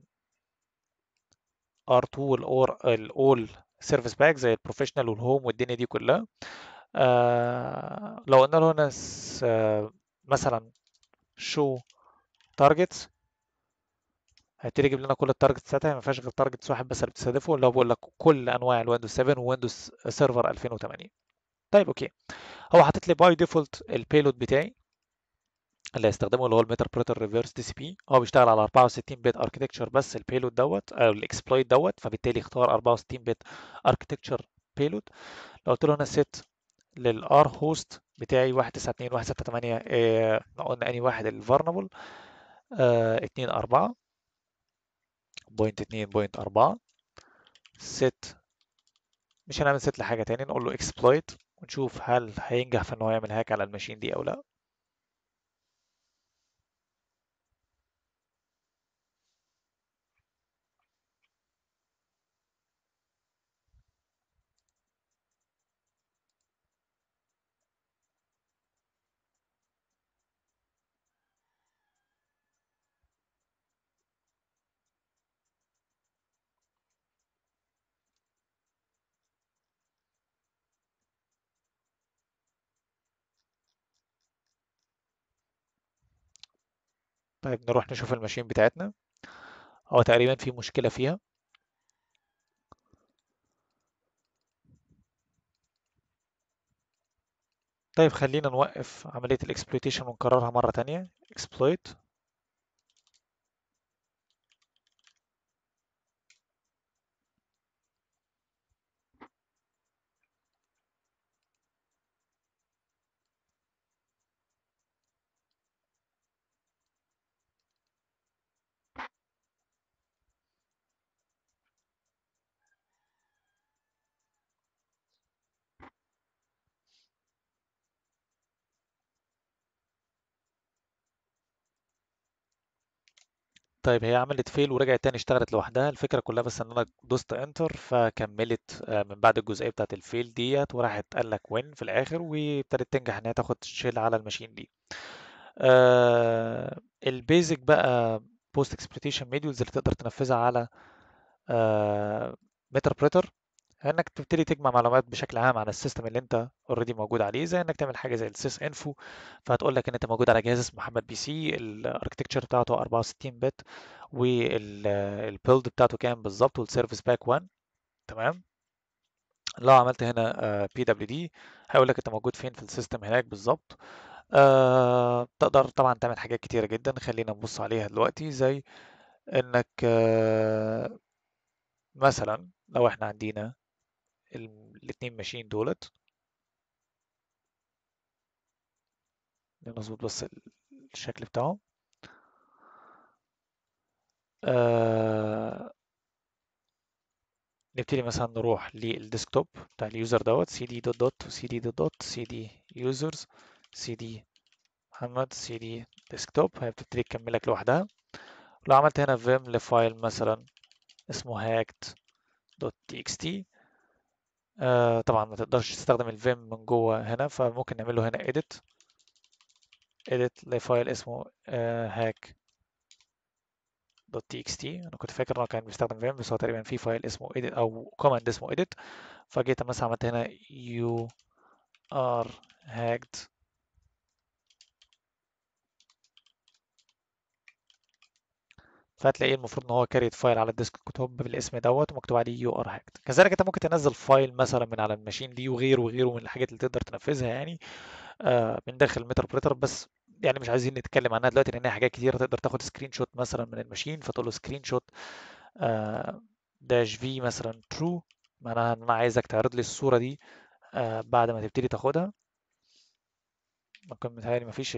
R2 والاور الاول سيرفيس باك زي البروفيشنال والهوم والدنيا دي كلها آه لو قلنا له هنا آه مثلا شو تارجتس هيبتدي يجيب لنا كل التارجتس بتاعتها ما فيهاش غير تارجتس واحد بس اللي بتستهدفه اللي هو بيقول لك كل انواع الويندوز 7 وويندوز سيرفر 2080 طيب اوكي هو حاطط لي باي ديفولت البيلود بتاعي اللي هيستخدمه اللي هو الميتر بريتر ريفرس دي سي بي هو بيشتغل على 64 بت اركتكتشر بس البيلود دوت او الاكسبلويت دوت فبالتالي اختار 64 بت اركتكتشر بيلود لو قلت له انا set للار هوست بتاعي 192168 آه، قلنا اني واحد الفارنبل اه 2 4 بوينت 2 بوينت 4 set مش هنعمل set لحاجه تاني نقول له exploit ونشوف هل هينجح في ان هو يعمل هاك على الماشين دي او لا طيب نروح نشوف الماشين بتاعتنا هو تقريبا في مشكلة فيها طيب خلينا نوقف عملية الاكسبلويتيشن ونكررها مرة تانية exploit طيب هي عملت فيل ورجعت تاني اشتغلت لوحدها الفكرة كلها بس ان انا دوست انتر فكملت آه، من بعد الجزئية بتاعت الفيل ديت وراحت قال لك وين في الاخر وابتدت تنجح ان هي تاخد شيل على الماشين دي آه البيزك بقى بوست اكسبلوتيشن ميديولز اللي تقدر تنفذها على آه بريتر انك تبتدي تجمع معلومات بشكل عام عن السيستم اللي انت اوريدي موجود عليه زي انك تعمل حاجه زي السيس انفو فهتقول لك ان انت موجود على جهاز اسمه محمد بي سي الاركتكتشر بتاعته 64 بت والبيلد بتاعته كام بالظبط والسيرفيس باك 1 تمام لو عملت هنا بي دبليو دي هيقول لك انت موجود فين في السيستم هناك بالظبط أه تقدر طبعا تعمل حاجات كتيرة جدا خلينا نبص عليها دلوقتي زي انك أه مثلا لو احنا عندنا الاتنين ماشيين دولت نظبط بس الشكل بتاعه آه نبتدي مثلا نروح للديسكتوب بتاع اليوزر دوت cd دوت دوت cd دوت دوت cd users cd محمد cd desktop هي بتبتدي تكملك لوحدها لو عملت هنا vim لفايل مثلا اسمه hacked.txt دوت آه طبعا ما تقدرش تستخدم الفيم من جوه هنا فممكن نعمله هنا edit edit لفايل اسمه آه hack انا كنت فاكر انه كان بيستخدم فيم بس هو تقريبا في فايل اسمه edit او كوماند اسمه edit فجيت مثلا عملت هنا you are hacked فهتلاقيه المفروض ان هو كاريت فايل على الديسك توب بالاسم دوت ومكتوب عليه يو ار هاكت كذلك انت ممكن تنزل فايل مثلا من على الماشين دي وغيره وغيره من الحاجات اللي تقدر تنفذها يعني آه، من داخل الميتر بس يعني مش عايزين نتكلم عنها دلوقتي لان هي حاجات كتير تقدر تاخد سكرين شوت مثلا من الماشين فتقول له سكرين شوت داش في مثلا ترو معناها ان انا عايزك تعرض لي الصوره دي آه، بعد ما تبتدي تاخدها ممكن متهيألي مفيش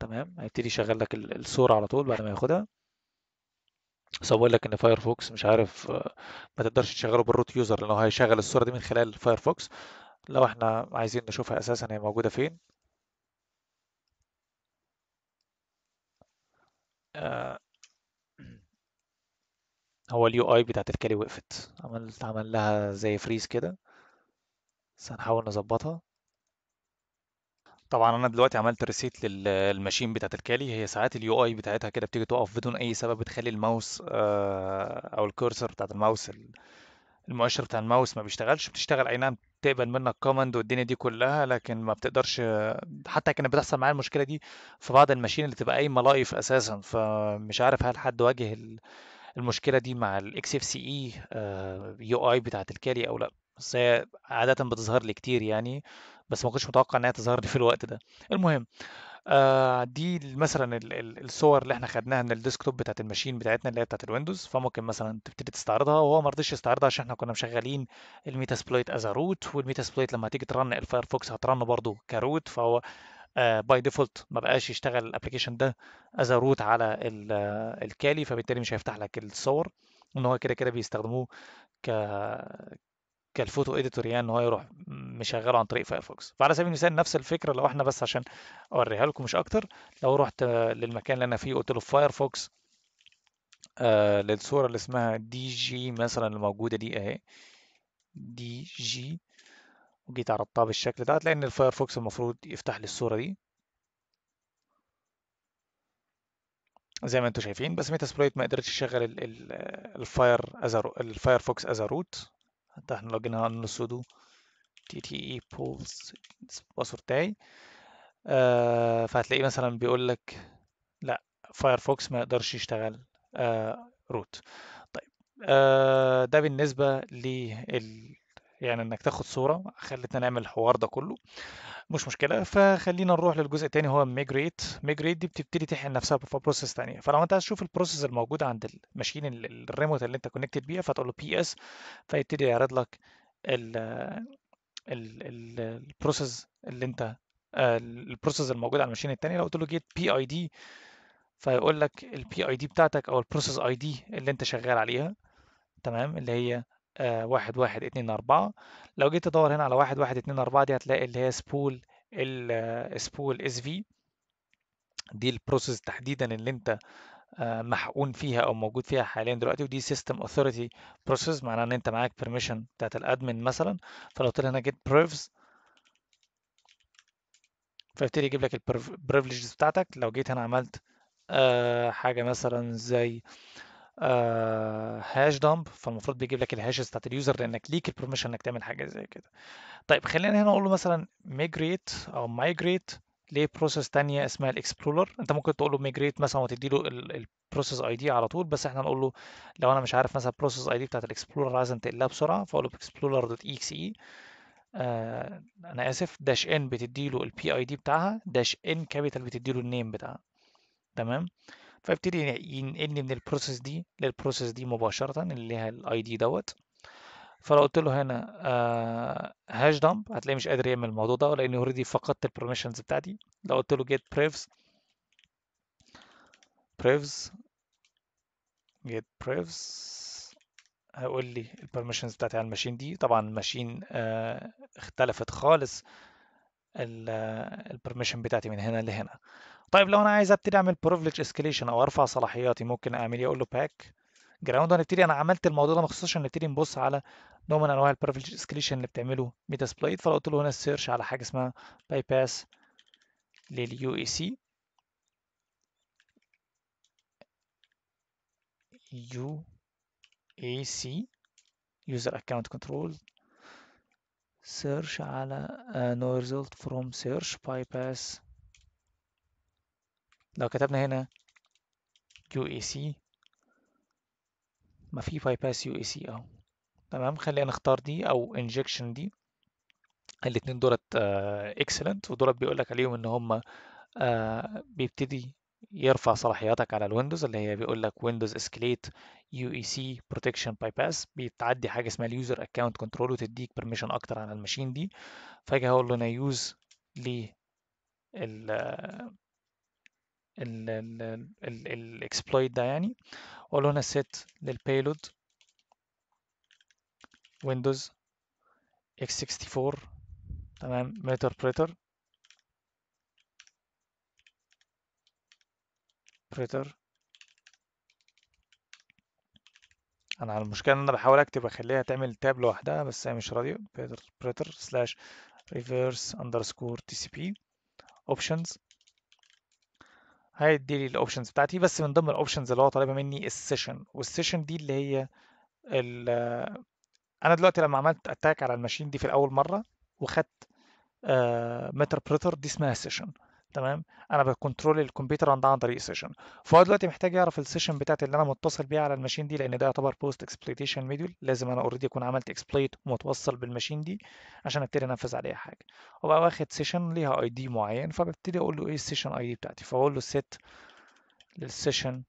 تمام هيبتدي يشغل لك الصورة على طول بعد ما ياخدها صور لك ان فايرفوكس مش عارف ما تقدرش تشغله بالروت يوزر لانه هيشغل الصورة دي من خلال فايرفوكس لو احنا عايزين نشوفها اساسا هي موجودة فين آه، هو اليو اي بتاعت الكالي وقفت عملت عمل لها زي فريز كده بس هنحاول نظبطها طبعًا أنا دلوقتي عملت ريسيت لل للماشين بتاعة الكالي، هي ساعات اي بتاعتها كده بتيجي تقف بدون أي سبب، بتخلّي الماوس آه، أو الكورسر بتاعة الماوس المؤشر بتاع الماوس ما بيشتغلش، بتشتغل أي نعم تقبل منك كوماند والدنيا دي كلّها، لكن ما بتقدرش حتى كانت بتحصل معايا المشكلة دي في بعض الماشين اللي بتبقى قايمة لايف أساسًا، فمش عارف هل حد واجه ال المشكلة دي مع اي يو e، آه، UI بتاعة الكالي أو لأ، بس هي عادةً بتظهر لي كتير يعني. بس ما كنتش متوقع انها تظهر لي في الوقت ده المهم آه دي مثلا ال ال الصور اللي احنا خدناها من الديسكتوب بتاعت الماشين بتاعتنا اللي هي بتاعت الويندوز فممكن مثلا تبتدي تستعرضها وهو ما رضيش يستعرضها عشان احنا كنا مشغلين الميتا سبلويت از روت والميتا سبلويت لما تيجي ترن الفايرفوكس هترن برضه كروت فهو باي آه، ديفولت ما بقاش يشتغل الابلكيشن ده از روت على الكالي فبالتالي مش هيفتح لك الصور ان هو كده كده بيستخدموه ك كالفوتو اديتور يعني ان هو يروح مشغله عن طريق فايرفوكس فعلى سبيل المثال نفس الفكره لو احنا بس عشان اوريها لكم مش اكتر لو رحت للمكان اللي انا فيه قلت له فايرفوكس آه للصوره اللي اسمها دي جي مثلا اللي موجوده دي اهي دي جي وجيت عرضتها بالشكل ده هتلاقي ان الفايرفوكس المفروض يفتح لي الصوره دي زي ما انتم شايفين بس ميتا سبلايت ما قدرتش يشغل الفاير الفايرفوكس از روت حتى احنا لقيناها ان السودو تي تي اي بولز الباسورد بتاعي آه فهتلاقيه مثلا بيقول لك لا فايرفوكس ما يقدرش يشتغل آه روت طيب آه ده بالنسبه لل يعني انك تاخد صوره خلتنا نعمل الحوار ده كله مش مشكله فخلينا نروح للجزء الثاني هو ميجريت ميجريت دي بتبتدي تحقن نفسها في بروسيس ثانيه فلو انت عايز تشوف البروسيس الموجوده عند الماشين الريموت اللي انت كونكتد بيها فتقول له بي اس فيبتدي يعرض لك البروسيس اللي انت آه، البروسيس الموجوده على الماشين الثانيه لو قلت له جيت بي اي دي فيقول لك البي اي دي بتاعتك او البروسيس اي دي اللي انت شغال عليها تمام اللي هي آه، واحد واحد اتنين أربعة لو جيت تدور هنا على واحد واحد اتنين أربعة دي هتلاقي اللي هي سبول السبول اس في دي البروسيس تحديدا اللي انت آه، محقون فيها او موجود فيها حاليا دلوقتي ودي سيستم اوثوريتي بروسيس معناها ان انت معاك بيرميشن بتاعت الادمن مثلا فلو قلت هنا جيت بريفز فيبتدي يجيب لك البريفليجز بتاعتك لو جيت هنا عملت آه، حاجه مثلا زي هاش آه، دامب فالمفروض بيجيب لك الهاشز بتاعت اليوزر لانك ليك البرميشن انك تعمل حاجه زي كده طيب خلينا هنا اقول له مثلا ميجريت او مايجريت لبروسيس تانية اسمها الاكسبلورر انت ممكن تقول له ميجريت مثلا وتدي له البروسيس اي دي على طول بس احنا نقول له لو انا مش عارف مثلا البروسيس اي دي بتاعت الاكسبلورر عايز انتقلها بسرعه فاقول له اكسبلورر دوت اكس آه، اي انا اسف داش ان بتدي له البي اي دي بتاعها داش ان كابيتال بتدي له النيم بتاعها تمام فيبتدي ينقلني من البروسيس دي للبروسيس دي مباشرة اللي ليها الاي دي دوت فلو قلت له هنا آه هاش دمب هتلاقيه مش قادر يعمل الموضوع ده لان اوريدي فقدت البرميشنز بتاعتي لو قلت له get prefs بريفز جيت بريفز هيقول لي البرميشنز بتاعتي على الماشين دي طبعا الماشين آه اختلفت خالص البرميشن آه، بتاعتي من هنا لهنا طيب لو انا عايز ابتدي اعمل privilege اسكليشن او ارفع صلاحياتي ممكن اعمل ايه اقول له باك جراوند هنبتدي انا عملت الموضوع ده مخصوص عشان نبتدي نبص على نوع من انواع البروفليج اسكليشن اللي بتعمله ميتا سبلايت فلو قلت له هنا سيرش على حاجه اسمها باي باس لليو اي سي يو اي سي يوزر اكونت كنترول سيرش على نو آه، no result from search bypass لو كتبنا هنا UAC ما في باي باس يو اي سي اهو تمام خلينا نختار دي او انجكشن دي الاتنين دولت اكسلنت آه، ودولت بيقول لك عليهم ان هم آه بيبتدي يرفع صلاحياتك على الويندوز اللي هي بيقول لك ويندوز اسكليت يو اي سي بروتكشن باي باس بتعدي حاجه اسمها اليوزر اكونت كنترول وتديك بيرميشن اكتر على الماشين دي فاجي هقول له انا يوز ل الاكسبلويت ده يعني واقول هنا set للبيلود ويندوز x64 تمام ميتر بريتر بريتر انا على المشكله ان انا بحاول اكتب اخليها تعمل تاب لوحدها بس هي مش راضيه بريتر سلاش ريفيرس اندرسكور تي سي بي اوبشنز هيدي لي الاوبشنز بتاعتي بس من ضمن الاوبشنز اللي هو طالبها مني السيشن والسيشن دي اللي هي ال انا دلوقتي لما عملت اتاك على الماشين دي في الاول مره وخدت متر آه، بريتر دي اسمها سيشن تمام انا بكنترول الكمبيوتر عن طريق سيشن فهو دلوقتي محتاج يعرف السيشن بتاعتي اللي انا متصل بيها على الماشين دي لان ده يعتبر بوست اكسبلويتيشن ميديول لازم انا اوريدي اكون عملت اكسبلويت ومتوصل بالماشين دي عشان ابتدي انفذ عليها حاجه وبقى واخد سيشن ليها اي دي معين فببتدي اقول له ايه السيشن اي دي بتاعتي فاقول له سيت للسيشن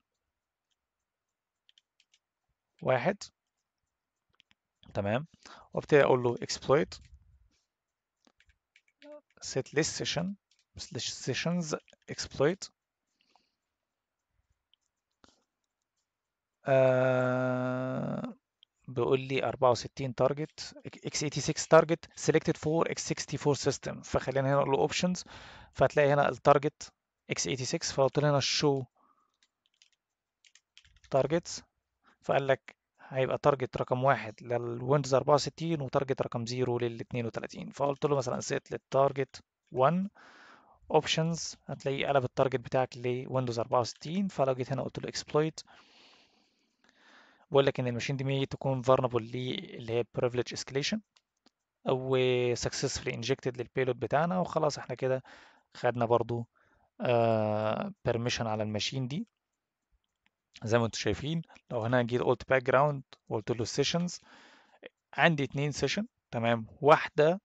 واحد تمام وابتدي اقول له اكسبلويت سيت للسيشن slash sessions exploit uh, بيقول لي 64 تارجت x86 تارجت selected for x64 system فخلينا هنا نقول له options فهتلاقي هنا التارجت x86 فقلت له هنا show targets فقال لك هيبقى تارجت رقم واحد للويندوز 64 وتارجت رقم 0 لل 32 فقلت له مثلا set للتارجت 1 اوبشنز هتلاقيه قلب التارجت بتاعك لويندوز 64 فلو جيت هنا قلت له اكسبلويت بقول لك ان الماشين دي ممكن تكون فارنبل اللي هي privilege escalation او successfully injected للبيلود بتاعنا وخلاص احنا كده خدنا برضو بيرميشن آه، permission على الماشين دي زي ما انتم شايفين لو هنا جيت قلت باك جراوند وقلت له سيشنز عندي اتنين سيشن تمام واحده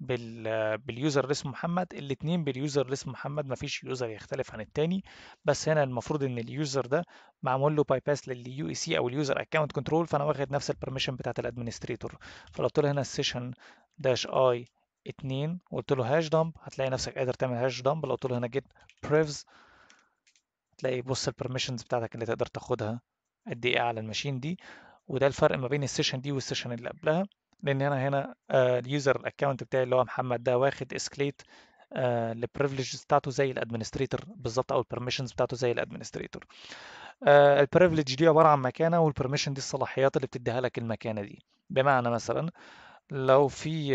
بال باليوزر اللي اسمه محمد الاثنين باليوزر اللي اسمه محمد مفيش يوزر يختلف عن الثاني بس هنا المفروض ان اليوزر ده معمول له باي باس لليو اي سي او اليوزر اكونت كنترول فانا واخد نفس البرميشن بتاعت الادمنستريتور فلو قلت له هنا السيشن داش اي 2 وقلت له هاش دمب هتلاقي نفسك قادر تعمل هاش دمب لو قلت له هنا جيت بريفز هتلاقي بص البرميشنز بتاعتك اللي تقدر تاخدها قد ايه على الماشين دي وده الفرق ما بين السيشن دي والسيشن اللي قبلها لان انا هنا اليوزر آه، الاكونت بتاعي اللي هو محمد ده واخد اسكليت البريفليج آه، بتاعته زي الادمنستريتور بالظبط او البرميشنز بتاعته زي الادمنستريتور آه، البريفليج دي عباره عن مكانه والبرميشن دي الصلاحيات اللي بتديها لك المكانه دي بمعنى مثلا لو في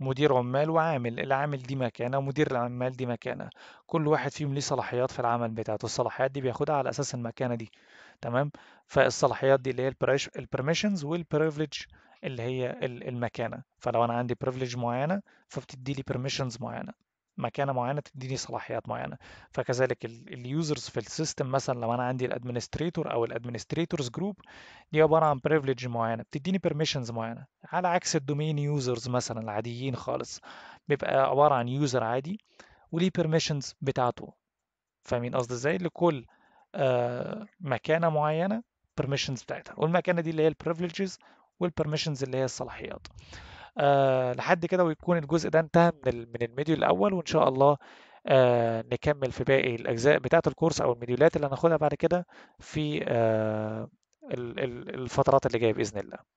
مدير عمال وعامل العامل دي مكانة ومدير العمال دي مكانة كل واحد فيهم ليه صلاحيات في العمل بتاعته الصلاحيات دي بياخدها على أساس المكانة دي تمام فالصلاحيات دي اللي هي البرميشنز والبريفليج اللي هي المكانه فلو انا عندي بريفليج معينه فبتدي لي بيرميشنز معينه مكانه معينه تديني صلاحيات معينه فكذلك اليوزرز في السيستم مثلا لو انا عندي الادمنستريتور او الادمنستريتورز جروب دي عباره عن بريفليج معينه بتديني بيرميشنز معينه على عكس الدومين يوزرز مثلا العاديين خالص بيبقى عباره عن يوزر عادي وليه بيرميشنز بتاعته فاهمين قصدي ازاي لكل آه، مكانه معينه permissions بتاعتها والمكانه دي اللي هي privileges والبرميشنز اللي هي الصلاحيات أه لحد كده ويكون الجزء ده انتهى من من الميديو الاول وان شاء الله أه نكمل في باقي الاجزاء بتاعه الكورس او الميديولات اللي هناخدها بعد كده في أه الفترات اللي جايه باذن الله